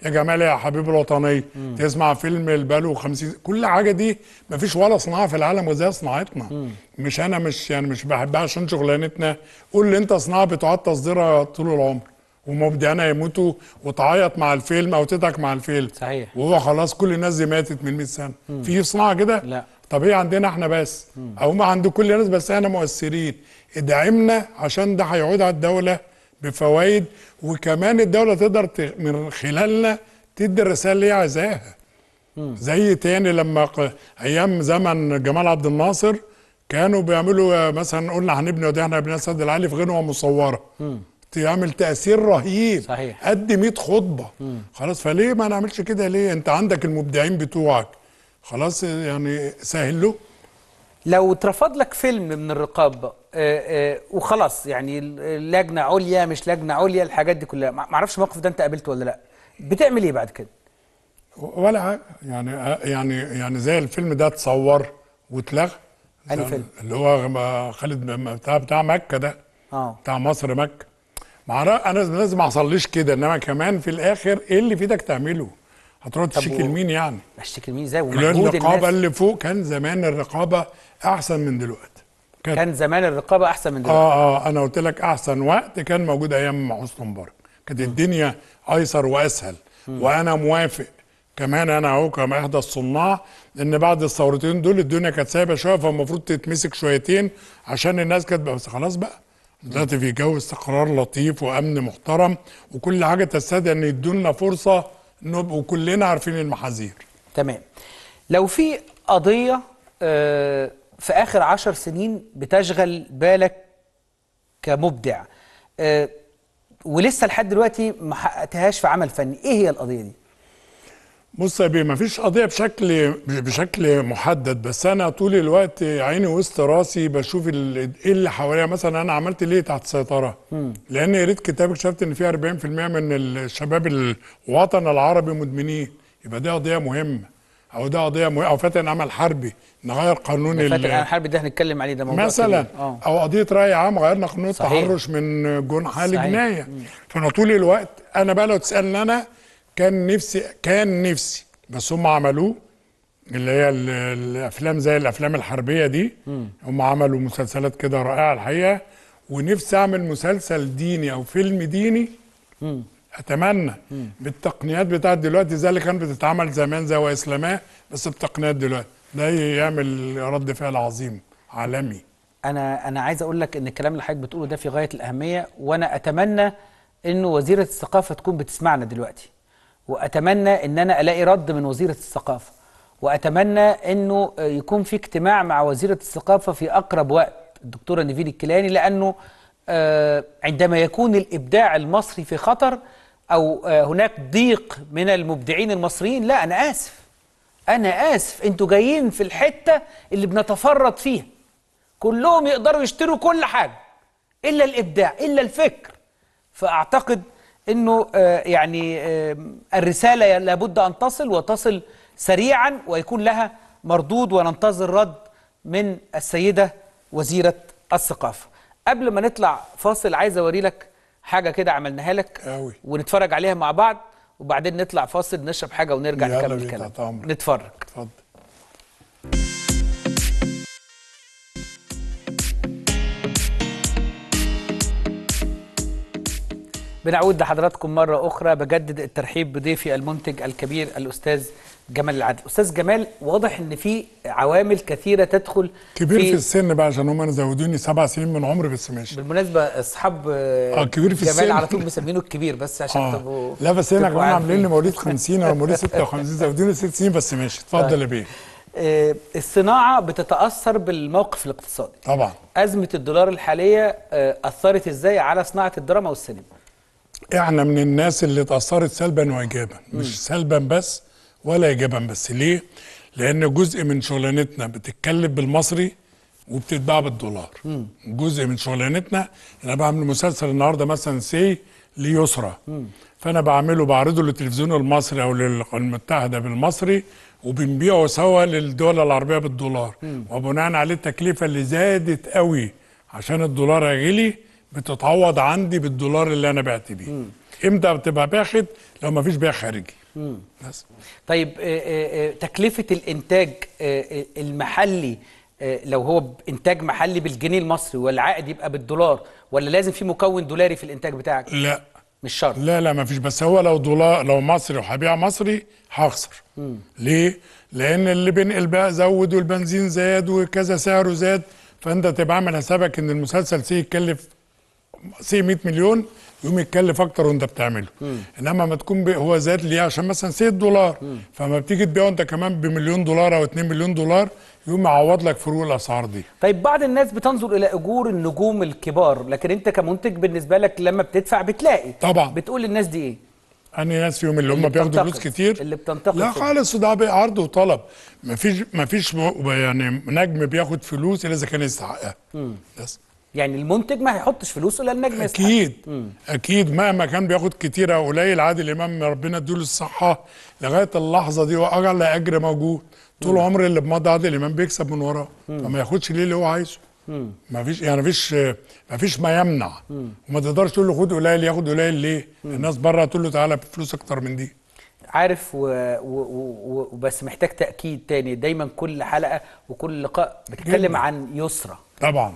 يا جمال يا حبيب الوطنيه مم. تسمع فيلم البالو 50 كل حاجه دي مفيش ولا صناعه في العالم زي صناعتنا مم. مش انا مش يعني مش بحبها عشان شغلانتنا قول لي انت صناعه بتعاد تصديرها طول العمر ومبدعنا يموتوا وتعيط مع الفيلم او تضحك مع الفيلم صحيح وهو خلاص كل الناس دي ماتت من 100 سنه مم. في صناعه كده؟ لا طبيعي عندنا احنا بس مم. او ما عند كل الناس بس احنا مؤثرين ادعمنا عشان ده هيعود على الدوله بفوائد وكمان الدوله تقدر من خلالنا تدي الرساله اللي هي عايزاها زي تاني لما ايام زمن جمال عبد الناصر كانوا بيعملوا مثلا قلنا هنبني احنا بنبني السد العالي في غنوه مصوره تعمل تاثير رهيب صحيح قد 100 خطبه خلاص فليه ما نعملش كده ليه انت عندك المبدعين بتوعك خلاص يعني سهل له لو اترفض لك فيلم من الرقابه آه، آه، وخلاص يعني لجنه عليا مش لجنه عليا الحاجات دي كلها ما اعرفش الموقف ده انت قابلته ولا لا بتعمل ايه بعد كده ولا حاجه يعني آه، يعني يعني زي الفيلم ده اتصور واتلغى انهي فيلم اللي هو خالد بتاع بتاع مكه ده اه بتاع مصر مكه انا لازم ما حصليش كده انما كمان في الاخر ايه اللي في ايدك تعمله هتروح تشتكي لمين يعني؟ اشتكي لمين ازاي؟ ومجهود الناس الرقابه اللي فوق كان زمان الرقابه احسن من دلوقتي كان, كان زمان الرقابه احسن من دلوقتي اه اه انا قلت لك احسن وقت كان موجود ايام حسني مبارك كانت الدنيا ايسر واسهل م. وانا موافق كمان انا اهو كما احدى الصناع ان بعد الثورتين دول الدنيا كانت سايبه شويه فالمفروض تتمسك شويتين عشان الناس كانت بس خلاص بقى دلوقتي في جو استقرار لطيف وامن محترم وكل حاجه تستدعي ان يدونا فرصه نبقوا كلنا عارفين المحاذير تمام لو في قضية آه، في آخر عشر سنين بتشغل بالك كمبدع آه، ولسه لحد دلوقتي ما حققتهاش في عمل فني ايه هي القضية دي؟ بص يا بيه مفيش قضيه بشكل بشكل محدد بس انا طول الوقت عيني وسط راسي بشوف ايه اللي حواليا مثلا انا عملت ليه تحت السيطره لان لان قريت كتاب اكتشفت ان في 40% من الشباب الوطن العربي مدمنين يبقى دي قضيه مهمه او ده قضيه مهمه او فاتن عمل حربي نغير قانون ال فاتن عمل حربي ده هنتكلم عليه ده موضوع مثلا آه. او قضيه راي عام غيرنا قانون التحرش من جنحه لجنايه فانا طول الوقت انا بقى لو تسالني انا كان نفسي كان نفسي بس هم عملوه اللي هي الافلام زي الافلام الحربيه دي هم عملوا مسلسلات كده رائعه الحقيقه ونفسي اعمل مسلسل ديني او فيلم ديني اتمنى بالتقنيات بتاعت دلوقتي زي اللي كانت بتتعمل زمان زي واسلاماه بس بتقنيات دلوقتي ده يعمل رد فعل عظيم عالمي انا انا عايز اقول لك ان الكلام اللي حضرتك بتقوله ده في غايه الاهميه وانا اتمنى انه وزيره الثقافه تكون بتسمعنا دلوقتي واتمنى ان انا الاقي رد من وزيره الثقافه واتمنى انه يكون في اجتماع مع وزيره الثقافه في اقرب وقت الدكتوره نيفيل الكيلاني لانه آه، عندما يكون الابداع المصري في خطر او آه، هناك ضيق من المبدعين المصريين لا انا اسف انا اسف انتوا جايين في الحته اللي بنتفرط فيها كلهم يقدروا يشتروا كل حاجه الا الابداع الا الفكر فاعتقد انه آه، يعني آه، الرساله لابد ان تصل وتصل سريعا ويكون لها مردود وننتظر رد من السيده وزيره الثقافه قبل ما نطلع فاصل عايز اوري لك حاجه كده عملناها لك أوي. ونتفرج عليها مع بعض وبعدين نطلع فاصل نشرب حاجه ونرجع نكمل الكلام نتفرج اتفضل بنعود لحضراتكم مرة أخرى بجدد الترحيب بضيفي المنتج الكبير الأستاذ جمال العدل أستاذ جمال واضح إن في عوامل كثيرة تدخل كبير في, في السن بقى عشان هم زودوني سبع سنين من عمري بس ماشي بالمناسبة أصحاب آه كبير في جمال السن. على طول مسمينه الكبير بس عشان آه. تبقوا لا بس هنا كمان عاملين لي مواليد 50 أو مواليد 56 (laughs) زودوني ست سنين بس ماشي طيب. اتفضل يا بيه آه، الصناعة بتتأثر بالموقف الاقتصادي طبعا أزمة الدولار الحالية آه، أثرت إزاي على صناعة الدراما والسينما احنا من الناس اللي اتأثرت سلبا وإيجابا مش سلبا بس ولا إيجابا بس ليه؟ لأن جزء من شغلانتنا بتتكلم بالمصري وبتتباع بالدولار مم. جزء من شغلانتنا انا بعمل مسلسل النهارده مثلا سي ليسرى فانا بعمله بعرضه للتلفزيون المصري او للقناه المتحده بالمصري وبنبيعه سوا للدول العربيه بالدولار مم. وبناء عليه التكلفه اللي زادت قوي عشان الدولار غلي بتتعوض عندي بالدولار اللي انا بعت بيه امتى بتبقى باخد لو ما فيش بيع خارجي بس طيب آه، آه، آه، تكلفه الانتاج المحلي لو هو انتاج محلي بالجنيه المصري والعائد يبقى بالدولار ولا لازم في مكون دولاري في الانتاج بتاعك لا مش شرط لا لا ما فيش بس هو لو دولار لو مصري وهبيع مصري هخسر ليه لان اللي بينقل بقى زود والبنزين زاد وكذا سعره زاد فانت تبقى عامل حسابك ان المسلسل سي يتكلف سي 100 مليون يقوم يتكلف اكتر وانت بتعمله مم. انما ما تكون هو زاد ليه عشان مثلا سي الدولار مم. فما بتيجي تبيعه انت كمان بمليون دولار او 2 مليون دولار يقوم يعوض لك فروق الاسعار دي طيب بعض الناس بتنظر الى اجور النجوم الكبار لكن انت كمنتج بالنسبه لك لما بتدفع بتلاقي طبعا بتقول للناس دي ايه أنا ناس فيهم اللي, اللي هم بياخدوا فلوس كتير اللي بتنتقد لا خالص ده عرض وطلب مفيش مفيش يعني نجم بياخد فلوس الا اذا كان يستحقها بس يعني المنتج ما هيحطش فلوسه الا النجم يسحب اكيد مم. اكيد مهما كان بياخد كتير او قليل عادل امام ربنا اديله الصحه لغايه اللحظه دي واعلى اجر موجود طول عمر اللي بمضى عادل امام بيكسب من وراه فما ياخدش ليه اللي هو عايزه ما فيش يعني فيش ما فيش ما يمنع مم. وما تقدرش تقول له خد قليل ياخد قليل ليه مم. الناس بره تقول له تعالى بفلوس اكتر من دي عارف و... و... و... وبس محتاج تاكيد تاني دايما كل حلقه وكل لقاء بتتكلم عن يسرى طبعا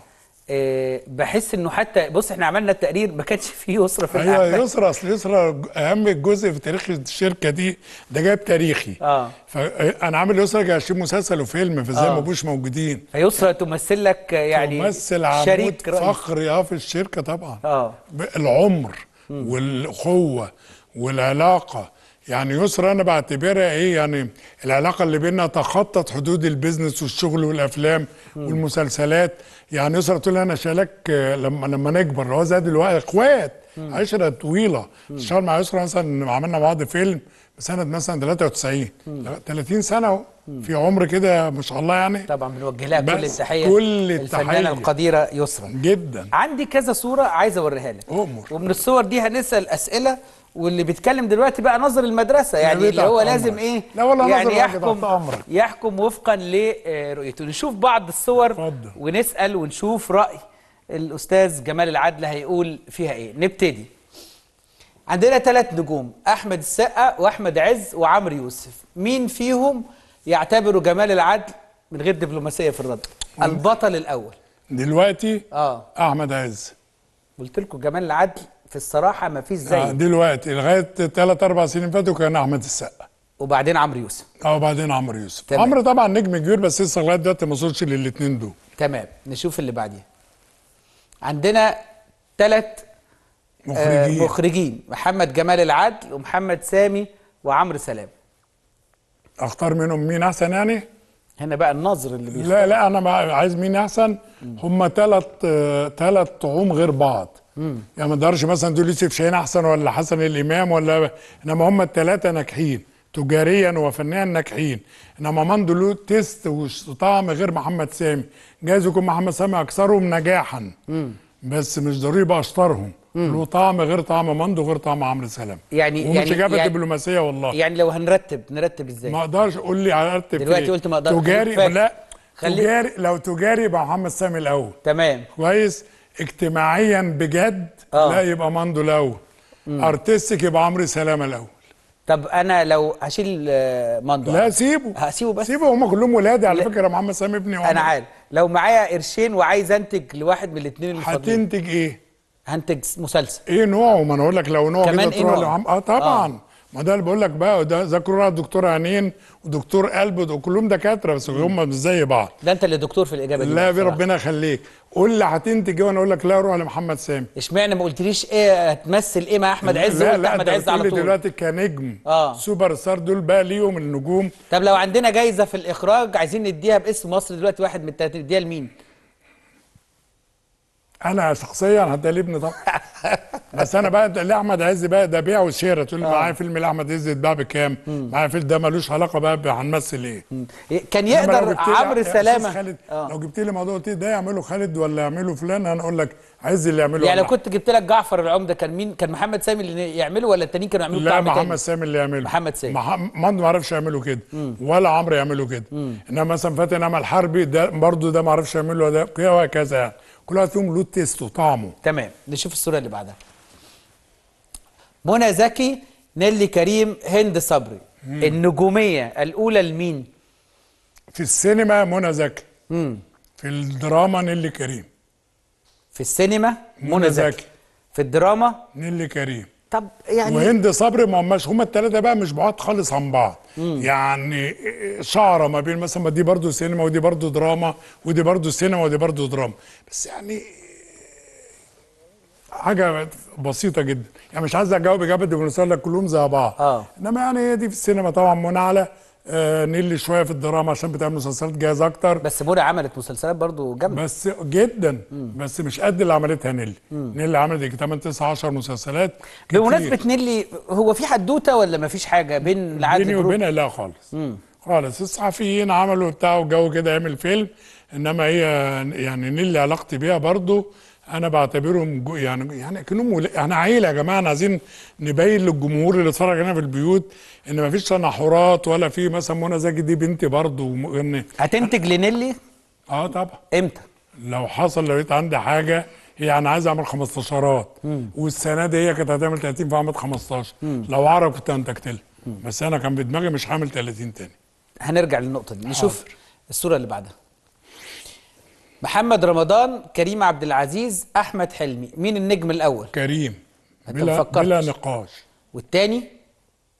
آه، بحس انه حتى بص احنا عملنا التقرير ما كانش فيه يسرى في الاعمال ايوه يسرى اصل يسرى اهم جزء في تاريخ الشركه دي ده جاب تاريخي اه فانا عامل يسرى عشان مسلسل وفيلم فزي آه. ما بوش موجودين فيسرى تمثل لك يعني تمثل عمود فخري اه في الشركه طبعا اه العمر والاخوه والعلاقه يعني يسرى انا بعتبرها ايه يعني العلاقه اللي بيننا تخطت حدود البيزنس والشغل والافلام والمسلسلات يعني يسرى تقول انا شالك لما لما نكبر هو زي دلوقتي اخوات عشره طويله اشتغل مع يسرى مثلا عملنا بعض فيلم سنه مثلا 93 30 سنه اهو في عمر كده ما شاء الله يعني طبعا بنوجه لها كل التحيه كل التحيه الفنانه القديره يسرا جدا عندي كذا صوره عايز اوريها لك ومن الصور دي هنسال اسئله واللي بيتكلم دلوقتي بقى نظر المدرسه يعني اللي هو لازم ايه لا والله يعني يحكم يحكم وفقا لرؤيته نشوف بعض الصور فضل. ونسال ونشوف راي الاستاذ جمال العدل هيقول فيها ايه نبتدي عندنا ثلاث نجوم احمد السقا واحمد عز وعمرو يوسف مين فيهم يعتبروا جمال العدل من غير دبلوماسيه في الرد البطل الاول دلوقتي اه احمد عز قلت لكم جمال العدل في الصراحه ما فيش زي آه دلوقتي لغايه ثلاث اربع سنين فاتوا كان احمد السقا وبعدين عمرو يوسف اه وبعدين عمرو يوسف عمرو طبعا نجم كبير بس لسه لغايه دلوقتي ما وصلش للاثنين دول تمام نشوف اللي بعديها عندنا ثلاث آه، مخرجين. آه مخرجين محمد جمال العدل ومحمد سامي وعمرو سلام اختار منهم مين احسن يعني هنا بقى النظر اللي بيختار. لا لا انا عايز مين احسن هم ثلاث ثلاث آه، طعوم غير بعض يعني ما اقدرش مثلا دول يوسف شاهين احسن ولا حسن الامام ولا انما هم الثلاثه ناجحين تجاريا وفنيا ناجحين انما ماندو له تيست وطعم غير محمد سامي جايز يكون محمد سامي اكثرهم نجاحا مم. بس مش ضروري يبقى اشطرهم له طعم غير طعم ماندو غير طعم عمرو سلام يعني يعني اجابه يعني دبلوماسيه والله يعني لو هنرتب نرتب ازاي ما اقدرش قول لي ارتب دلوقتي قلت ما اقدرش تجاري لا خلي... تجاري لو تجاري يبقى محمد سامي الاول تمام كويس اجتماعيا بجد آه. لا يبقى ماندو الاول ارتستيك يبقى عمرو سلامه الاول طب انا لو هشيل آه، ماندو لا سيبه هسيبه بس سيبه هم كلهم ولادي على فكره محمد سامي ابني وعمر. انا عارف لو معايا قرشين وعايز انتج لواحد من الاثنين اللي هتنتج ايه؟ هنتج مسلسل ايه نوعه ما انا اقول لك لو نوعه كده إيه تروح اه طبعا آه. ما ده اللي بقول لك بقى ده ذاكروا راح دكتور عينين ودكتور قلب كلهم دكاتره بس هم مش زي بعض ده انت اللي دكتور في الاجابه دي لا في ربنا يخليك قول لي هتنتج وانا اقول لك لا روح لمحمد سامي اشمعنى ما قلتليش ايه هتمثل ايه مع احمد عز لا لا احمد عز على طول دلوقتي كنجم اه سوبر ستار دول بقى ليهم النجوم طب لو عندنا جايزه في الاخراج عايزين نديها باسم مصر دلوقتي واحد من الثلاثه نديها لمين؟ انا شخصيا هتقلبني ابني طبعا (laughs) بس انا بقى لاحمد عز بقى ده بيع وشيرة تقول لي آه. معايا فيلم لاحمد عز اتباع بكام؟ معايا فيلم ده ملوش علاقه بقى هنمثل ايه؟, إيه، كان يقدر عمرو سلامه خالد آه. لو جبت لي موضوع قلت ده يعمله خالد ولا يعمله فلان انا اقول لك عز اللي يعمله يعني لو كنت جبت لك جعفر العمده كان مين كان محمد سامي اللي يعمله ولا التانيين كانوا يعملوه لا محمد سامي اللي يعمله محمد سامي ما ما اعرفش يعمله كده ولا عمرو يعمله كده انما مثلا فاتن امل حربي ده برضه ده ما اعرفش يعمله ده وهكذا يعني كل فيهم له تيست وطعمه تمام نشوف الصوره اللي بعدها منى زكي نيلي كريم هند صبري مم. النجوميه الاولى لمين في السينما منى زكي مم. في الدراما نيلي كريم في السينما منى زكي في الدراما نيلي كريم طب يعني وهند صبري ما هماش هما الثلاثه بقى مش بعاد خالص عن بعض مم. يعني شعره ما بين مثلا ما دي برضه سينما ودي برضه دراما ودي برضه سينما ودي برضه دراما بس يعني حاجه بسيطه جدا يعني مش عايز اجاوب اجابه لك كلهم زي بعض آه. انما يعني هي دي في السينما طبعا منعله آه، نيلي شويه في الدراما عشان بتعمل مسلسلات جاهز اكتر بس بوري عملت مسلسلات برضو جامده بس جدا مم. بس مش قد اللي عملتها نيلي مم. نيلي عملت 8 9 10 مسلسلات كتير. بمناسبه نيلي هو في حدوته ولا ما فيش حاجه بين العادل بيني وبينها لا خالص مم. خالص الصحفيين عملوا بتاع وجو كده يعمل فيلم انما هي يعني نيلي علاقتي بيها برضو انا بعتبرهم يعني يعني كانهم انا يعني احنا عيله يا جماعه احنا عايزين نبين للجمهور اللي اتفرج هنا في البيوت ان ما فيش تنحرات ولا في مثلا منى زكي دي بنتي برضه وم... هتنتج لنيلي؟ اه طبعا امتى؟ لو حصل لقيت عندي حاجه هي يعني انا عايز اعمل 15 والسنه دي هي كانت هتعمل 30 فعملت 15 مم. لو اعرف كنت انتجت لها بس انا كان بدماغي مش هعمل 30 تاني هنرجع للنقطه دي نشوف الصوره اللي بعدها محمد رمضان كريم عبد العزيز احمد حلمي مين النجم الاول كريم بلا, بلا نقاش والتاني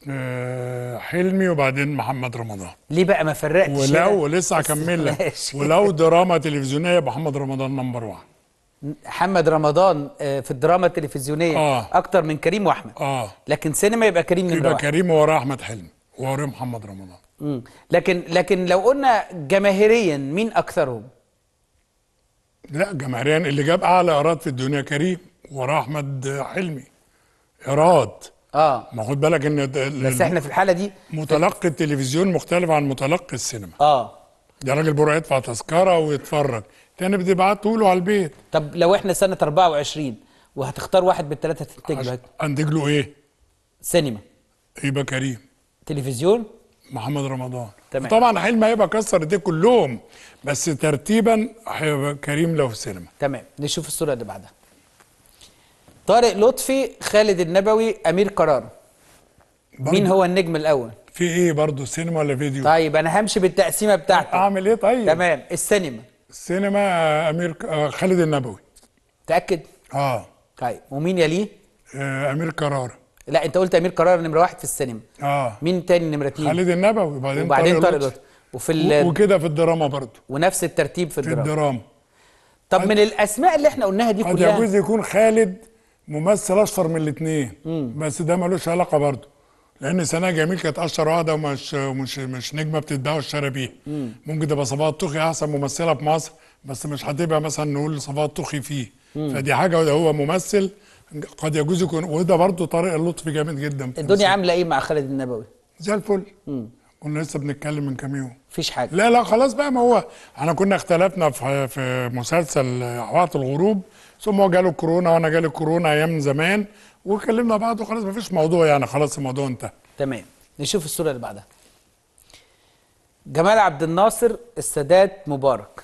أه حلمي وبعدين محمد رمضان ليه بقى ما فرقتش ولو لسه هكمل لك ولو دراما تلفزيونيه محمد رمضان نمبر 1 محمد رمضان آه، في الدراما التلفزيونيه آه. اكتر من كريم واحمد اه لكن سينما يبقى كريم نمبر يبقى كريم ورا احمد حلمي ورا محمد رمضان مم. لكن لكن لو قلنا جماهيريا مين اكثرهم لا جماهيريا اللي جاب اعلى ايراد في الدنيا كريم وراه احمد حلمي ايراد اه ما خد بالك ان بس احنا في الحاله دي متلقي التلفزيون مختلف عن متلقي السينما اه ده راجل بره يدفع تذكره ويتفرج تاني بتبعته له على البيت طب لو احنا سنه 24 وهتختار واحد من الثلاثه تنتج له انتج له ايه؟ سينما يبقى كريم تلفزيون محمد رمضان تمام. طبعا حلمي هيبقى كسر دي كلهم بس ترتيبا هيبقى كريم لو في السينما تمام نشوف الصوره اللي بعدها طارق لطفي خالد النبوي امير قرار مين هو النجم الاول في ايه برضه سينما ولا فيديو طيب انا همشي بالتقسيمه بتاعتي اعمل ايه طيب تمام السينما السينما امير آه، خالد النبوي تاكد اه طيب ومين يليه آه، امير قرار لا انت قلت امير قرار نمره واحد في السينما اه مين تاني نمره اتنين خالد النبوي وبعدين وبعدين طارق لطفي وفي ال... وكده في الدراما برضه ونفس الترتيب في الدراما في الدراما طب من الاسماء اللي احنا قلناها دي كلها قد يجوز يكون خالد ممثل اشطر من الاثنين بس ده ملوش علاقه برضه لان سناء جميل كانت اشطر واحده ومش مش مش نجمه بتدعي الشرابيه بيها ممكن تبقى صفاء الطوخي احسن ممثله في مصر بس مش هتبقى مثلا نقول صفاء الطوخي فيه مم. فدي حاجه هو ممثل قد يجوز يكون وده برضه طارق اللطفي جامد جدا الدنيا عامله ايه مع خالد النبوي؟ زي الفل كنا لسه بنتكلم من كام يوم مفيش حاجه لا لا خلاص بقى ما هو احنا كنا اختلفنا في في مسلسل وقت الغروب ثم هو جاله كورونا وانا جالي كورونا ايام زمان وكلمنا بعض وخلاص مفيش موضوع يعني خلاص الموضوع انتهى تمام نشوف الصوره اللي بعدها جمال عبد الناصر السادات مبارك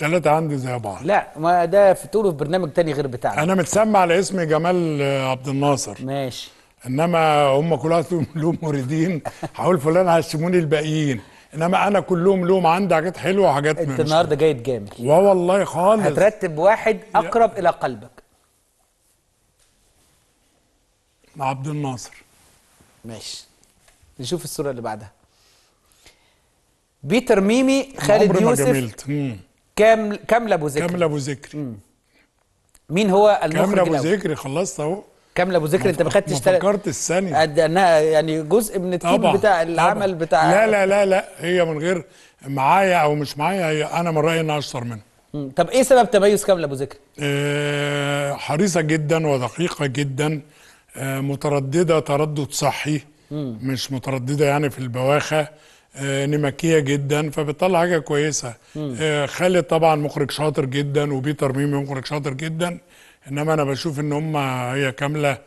ثلاثة عندي زي بعض لا ما ده في تقوله في برنامج تاني غير بتاعنا انا متسمى على اسم جمال عبد الناصر ماشي انما هم كلهم (laughs) لهم مريدين هقول فلان هشموني الباقيين انما انا كلهم لهم عندي حاجات حلوه وحاجات انت النهارده جاي تجامل اه والله خالص هترتب واحد اقرب يا. الى قلبك عبد الناصر ماشي نشوف الصوره اللي بعدها بيتر ميمي خالد يوسف كامل كامل ابو ذكر كامل ابو ذكر مين هو المخرج كامل ابو ذكر خلصت اهو كامله ابو ذكر انت ما خدتش ما فكرت الثانيه قد انها يعني جزء من التيم بتاع العمل طبع. بتاع لا لا لا لا هي من غير معايا او مش معايا هي انا من رايي انها اشطر منها طب ايه سبب تميز كامله ابو ذكر؟ آه حريصه جدا ودقيقه جدا آه متردده تردد صحي مم. مش متردده يعني في البواخه آه، نمكيه جدا فبتطلع حاجه كويسه آه، خالد طبعا مخرج شاطر جدا وبيتر ميمي مخرج شاطر جدا انما انا بشوف ان هم هي كامله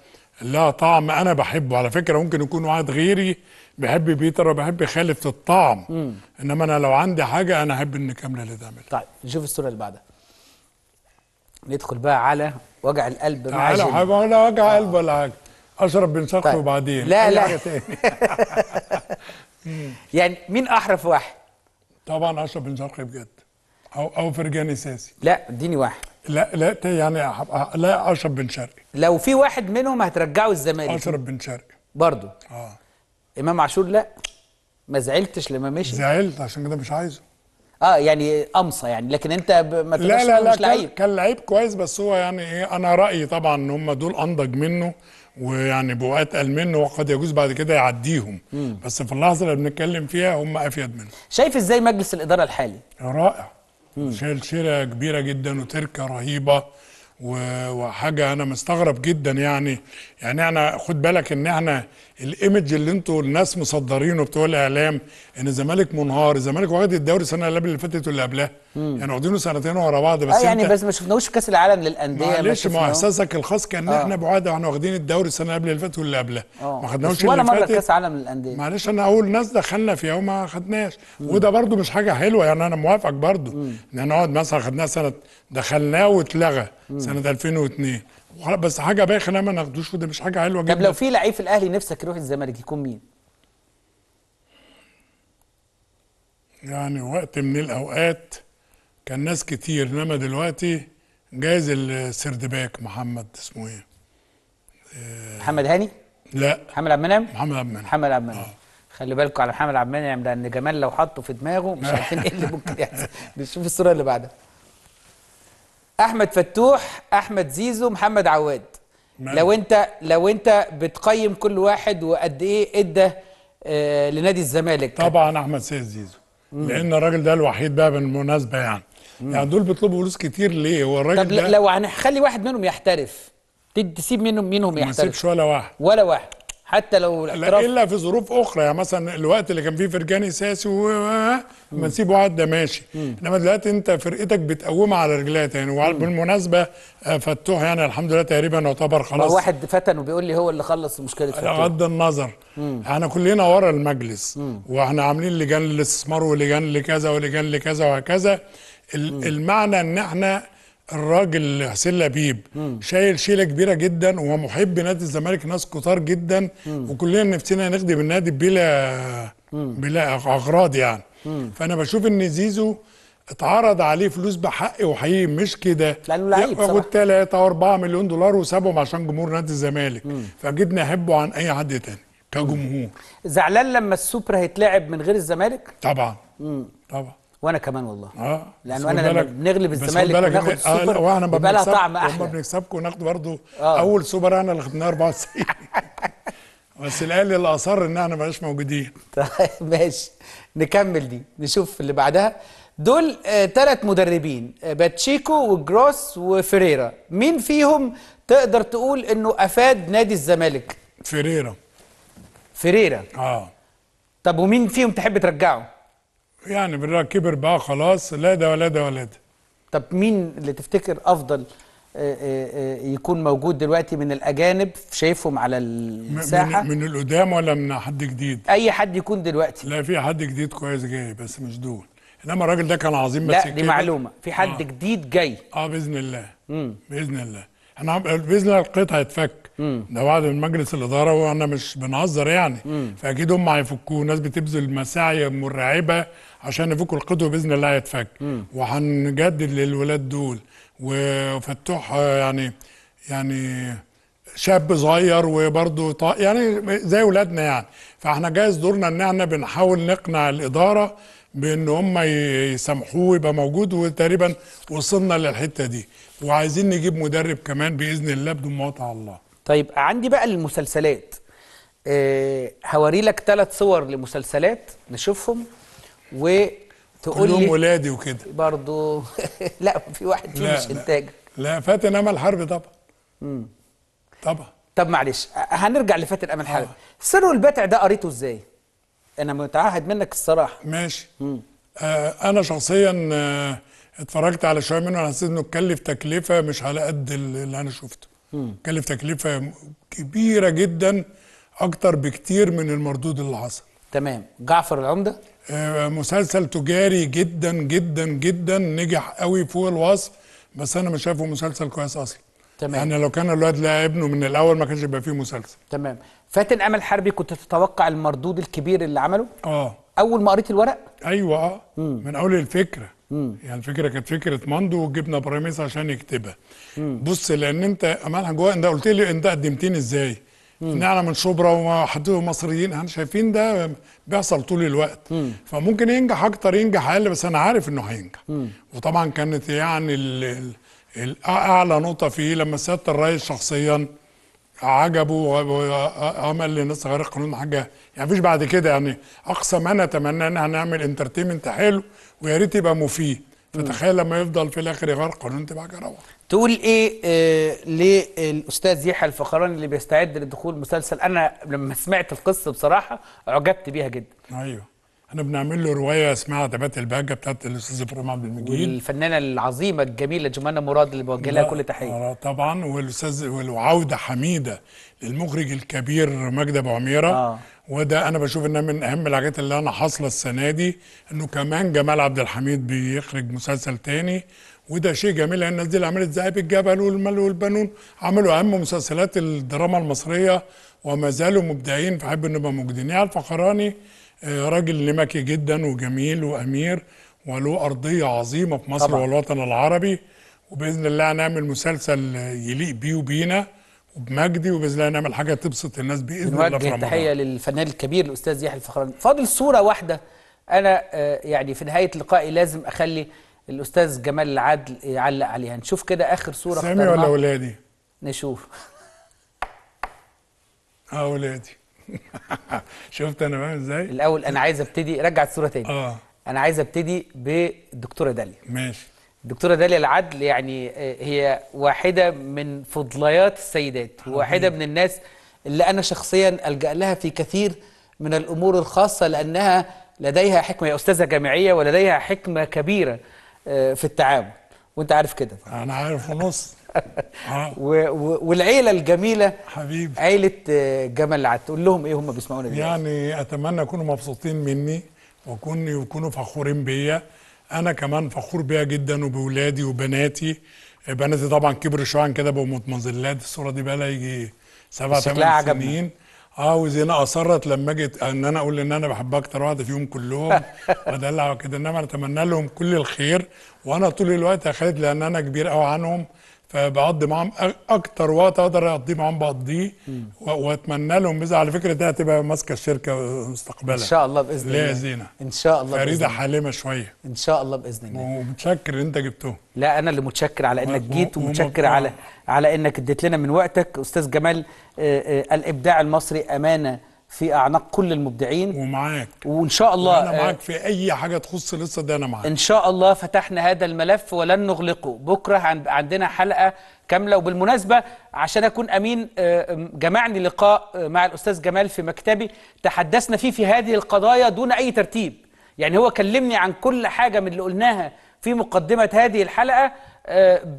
لها طعم انا بحبه على فكره ممكن يكون واحد غيري بحب بيتر وبحب خالد في الطعم مم. انما انا لو عندي حاجه انا احب ان كامله اللي تعملها طيب نشوف الصوره اللي بعدها ندخل بقى على وجع القلب مع تعالى ولا وجع آه. قلب ولا حاجه اشرب بن طيب. وبعدين لا لا (laughs) يعني مين احرف واحد طبعا اشرف بن شرقي بجد او او فرجاني ساسي لا اديني واحد لا لا يعني لا اشرف بن شرقي لو في واحد منهم هترجعه الزمالك اشرف بن شرقي برضه اه امام عاشور لا ما زعلتش لما مشي زعلت عشان كده مش عايزه اه يعني قمصه يعني لكن انت ما لا لا لا لعيب كان لعيب كويس بس هو يعني ايه انا رايي طبعا ان هم دول انضج منه ويعني بوقات قال منه وقد يجوز بعد كده يعديهم مم. بس في اللحظه اللي بنتكلم فيها هم افيد منه شايف ازاي مجلس الاداره الحالي رائع شال شيله كبيره جدا وتركه رهيبه وحاجه انا مستغرب جدا يعني يعني احنا خد بالك ان احنا الايمج اللي انتوا الناس مصدرينه بتوع الاعلام ان الزمالك منهار الزمالك واخد الدوري السنه اللي فاتت واللي قبلها يعني واخدينه سنتين ورا بعض بس آه يعني بس ما شفناهوش في كاس العالم للانديه معلش ما هو احساسك الخاص كان آه. احنا بعاد واحنا واخدين الدوري السنه قبل اللي فاتت واللي قبلها آه. ما خدناهوش ولا مره كاس عالم للانديه معلش انا اول ناس دخلنا فيها وما خدناش وده برده مش حاجه حلوه يعني انا موافقك برده ان نقعد مثلا خدناها سنه دخلناه واتلغى سنه 2002 بس حاجه بايخه ما ناخدوش وده مش حاجه حلوه جدا طب لو في لعيب في الاهلي نفسك يروح الزمالك يكون مين؟ يعني وقت من الاوقات كان ناس كتير انما دلوقتي جايز السردباك محمد اسمه ايه؟ آه، محمد هاني؟ لا محمد عبد المنعم؟ محمد عبد المنعم محمد عبد المنعم آه. خلي بالكم على محمد عبد المنعم لان جمال لو حطه في دماغه مش (laughs) عارفين ايه اللي ممكن يحصل نشوف الصوره اللي بعدها احمد فتوح احمد زيزو محمد عواد مم. نعم. لو انت لو انت بتقيم كل واحد وقد ايه ادى آه لنادي الزمالك طبعا احمد سيد زيزو مم. لان الراجل ده الوحيد بقى بالمناسبه يعني مم. يعني دول بيطلبوا فلوس كتير ليه هو الراجل طب ده لو هنخلي واحد منهم يحترف تسيب منهم منهم يحترف ما تسيبش ولا واحد ولا واحد حتى لو الاحتراف الا في ظروف اخرى يعني مثلا الوقت اللي كان فيه فرجاني ساسي وما نسيبه عدى ماشي انما دلوقتي انت فرقتك بتقومها على رجلها تاني وبالمناسبه آه، فتوح يعني الحمد لله تقريبا يعتبر خلاص واحد فتن وبيقول لي هو اللي خلص مشكله فتوح بغض النظر مم. احنا كلنا ورا المجلس مم. واحنا عاملين لجان للاستثمار ولجان لكذا ولجان لكذا وهكذا المعنى ان احنا الراجل حسين لبيب شايل شيله كبيره جدا ومحب نادي الزمالك ناس كتار جدا مم. وكلنا نفسنا نخدم النادي بلا مم. بلا اغراض يعني مم. فانا بشوف ان زيزو اتعرض عليه فلوس بحق وحقيقي مش كده لانه لعيب ياخد 3 و4 مليون دولار وسابهم عشان جمهور نادي الزمالك فجدنا احبه عن اي حد تاني كجمهور زعلان لما السوبر هيتلعب من غير الزمالك؟ طبعا مم. طبعا وانا كمان والله اه لانه انا لما بنغلب الزمالك بناخد آه، السوبر آه واحنا بيبقى لها طعم احلى لما بنكسبكم وناخد برضه آه. اول سوبر انا اللي خدناه 94 (laughs) بس الاهلي اللي اصر ان احنا مبقاش موجودين (laughs) طيب ماشي نكمل دي نشوف اللي بعدها دول ثلاث آه مدربين آه باتشيكو وجروس وفريرا مين فيهم تقدر تقول انه افاد نادي الزمالك فيريرا فيريرا اه طب ومين فيهم تحب ترجعه يعني بالراجل كبر بقى خلاص لا ده ولا ده ولا ده طب مين اللي تفتكر افضل آه، آه، آه، يكون موجود دلوقتي من الاجانب شايفهم على الساحه من, من القدام ولا من حد جديد اي حد يكون دلوقتي لا في حد جديد كويس جاي بس مش دول انما الراجل ده كان عظيم بس لا دي معلومه في حد آه. جديد جاي اه باذن الله مم. باذن الله احنا باذن الله القطعه هيتفك ده وعد من مجلس الاداره وانا مش بنهزر يعني مم. فاكيد هم هيفكوه ناس بتبذل مساعي مرعبه عشان يفكوا القدوه باذن الله هيتفك وهنجدد للولاد دول وفتوح آه، يعني يعني شاب صغير وبرضه طا... يعني زي ولادنا يعني فاحنا جايز دورنا ان احنا بنحاول نقنع الاداره بان هم يسامحوه يبقى موجود وتقريبا وصلنا للحته دي وعايزين نجيب مدرب كمان باذن الله بدون ما الله طيب عندي بقى المسلسلات أه هوري لك ثلاث صور لمسلسلات نشوفهم وتقول لي ولادي وكده برضو (laughs) لا في واحد فيهم مش انتاج لا فاتن امل حرب طبعا امم طبعا طب معلش هنرجع لفاتن امل حرب آه. سر البتع ده قريته ازاي انا متعهد منك الصراحه ماشي آه انا شخصيا آه اتفرجت على شويه منه انا حسيت انه اتكلف تكلفه مش على قد اللي انا شفته كلف تكلفه كبيره جدا اكتر بكتير من المردود اللي حصل تمام جعفر العمده آه، مسلسل تجاري جدا جدا جدا نجح قوي فوق الوصف بس انا مش شايفه مسلسل كويس اصلا تمام يعني لو كان الواد لقى ابنه من الاول ما كانش يبقى فيه مسلسل تمام فاتن امل حربي كنت تتوقع المردود الكبير اللي عمله اه اول ما قريت الورق ايوه اه من اول الفكره مم. يعني الفكره كانت فكره ماندو وجبنا براميس عشان يكتبها مم. بص لان انت امال جوه انت قلت لي انت قدمتني ازاي احنا من شبرا وحدهم مصريين احنا شايفين ده بيحصل طول الوقت مم. فممكن ينجح اكتر ينجح اقل بس انا عارف انه هينجح مم. وطبعا كانت يعني الـ الـ الـ اعلى نقطه فيه لما سياده الرئيس شخصيا عجبه وعمل للناس غير القانون حاجه يعني مفيش بعد كده يعني اقصى ما نتمنى ان احنا نعمل انترتينمنت حلو ويا ريت يبقى مفيد فتخيل لما يفضل في الاخر يغرق قانون تبقى جراوه تقول ايه آه للاستاذ يحيى الفخراني اللي بيستعد لدخول مسلسل انا لما سمعت القصه بصراحه اعجبت بيها جدا ايوه احنا بنعمل له روايه اسمها عتبات البهجه بتاعت الاستاذ ابراهيم عبد المجيد والفنانه العظيمه الجميله جمانه مراد اللي بوجه لها كل تحيه آه، طبعا والاستاذ وعوده حميده للمخرج الكبير مجدي ابو عميره آه. وده انا بشوف انها من اهم الحاجات اللي انا حاصله السنه دي انه كمان جمال عبد الحميد بيخرج مسلسل تاني وده شيء جميل لان الناس دي اللي عملت ذئاب الجبل والمال والبنون عملوا اهم مسلسلات الدراما المصريه وما زالوا مبدعين فحب نبقى موجودين يعني الفخراني آه، راجل نمكي جدا وجميل وامير وله ارضيه عظيمه في مصر طبعا. والوطن العربي وباذن الله هنعمل مسلسل يليق بيه وبينا وبمجدي وباذن الله نعمل حاجه تبسط الناس باذن الله في رمضان تحيه للفنان الكبير الاستاذ يحيى الفخراني فاضل صوره واحده انا آه، يعني في نهايه لقائي لازم اخلي الاستاذ جمال العدل يعلق عليها نشوف كده اخر صوره سامي ولا ولادي نشوف (laughs) اه ولادي (laughs) شفت انا بقى ازاي الاول انا عايز ابتدي رجع الصوره تاني اه انا عايز ابتدي بالدكتوره داليا ماشي دكتورة داليا العدل يعني آه، هي واحدة من فضليات السيدات واحدة من الناس اللي أنا شخصيا ألجأ لها في كثير من الأمور الخاصة لأنها لديها حكمة هي أستاذة جامعية ولديها حكمة كبيرة آه، في التعامل وأنت عارف كده أنا عارف ونص (laughs) أه. والعيلة الجميلة حبيبي عيلة جمال العدل تقول لهم إيه هم بيسمعونا يعني أتمنى يكونوا مبسوطين مني ويكونوا يكونوا فخورين بيا انا كمان فخور بيها جدا وبولادي وبناتي بناتي طبعا كبروا شويه عن كده بقوا متمنزلات الصوره دي بقى لها يجي سبع ثمان سنين اه وزينة اصرت لما اجي ان انا اقول ان انا بحبها اكتر واحده فيهم كلهم وادلع (laughs) وكده انما انا اتمنى لهم كل الخير وانا طول الوقت يا خالد لان انا كبير قوي عنهم فبقضي معاهم اكتر وقت اقدر اقضيه معاهم بقضيه واتمنى لهم اذا على فكره ده هتبقى ماسكه الشركه مستقبلا ان شاء الله باذن الله زينه ان شاء الله باذن فريده حالمه شويه ان شاء الله باذن الله ومتشكر ان انت جبتهم لا انا اللي متشكر على انك جيت ومتشكر على على انك اديت لنا من وقتك استاذ جمال آآ آه، آآ آه، الابداع المصري امانه في اعناق كل المبدعين ومعاك وان شاء الله انا معاك آه، في اي حاجه تخص لسه ده انا معاك ان شاء الله فتحنا هذا الملف ولن نغلقه بكره عندنا حلقه كامله وبالمناسبه عشان اكون امين آه، جمعني لقاء آه، مع الاستاذ جمال في مكتبي تحدثنا فيه في هذه القضايا دون اي ترتيب يعني هو كلمني عن كل حاجه من اللي قلناها في مقدمه هذه الحلقه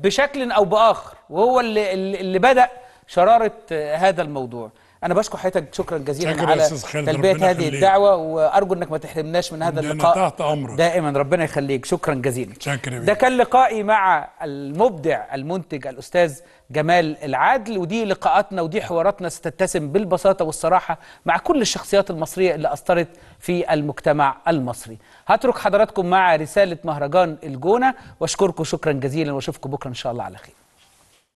بشكل او باخر وهو اللي اللي بدا شراره هذا الموضوع انا بشكر حضرتك شكرا جزيلا على تلبيه هذه الدعوه وارجو انك ما تحرمناش من هذا اللقاء تحت امرك دائما ربنا يخليك شكرا جزيلا شكرا ده كان لقائي مع المبدع المنتج الاستاذ جمال العدل ودي لقاءاتنا ودي حواراتنا ستتسم بالبساطه والصراحه مع كل الشخصيات المصريه اللي اثرت في المجتمع المصري هترك حضراتكم مع رساله مهرجان الجونه واشكركم شكرا جزيلا واشوفكم بكره ان شاء الله على خير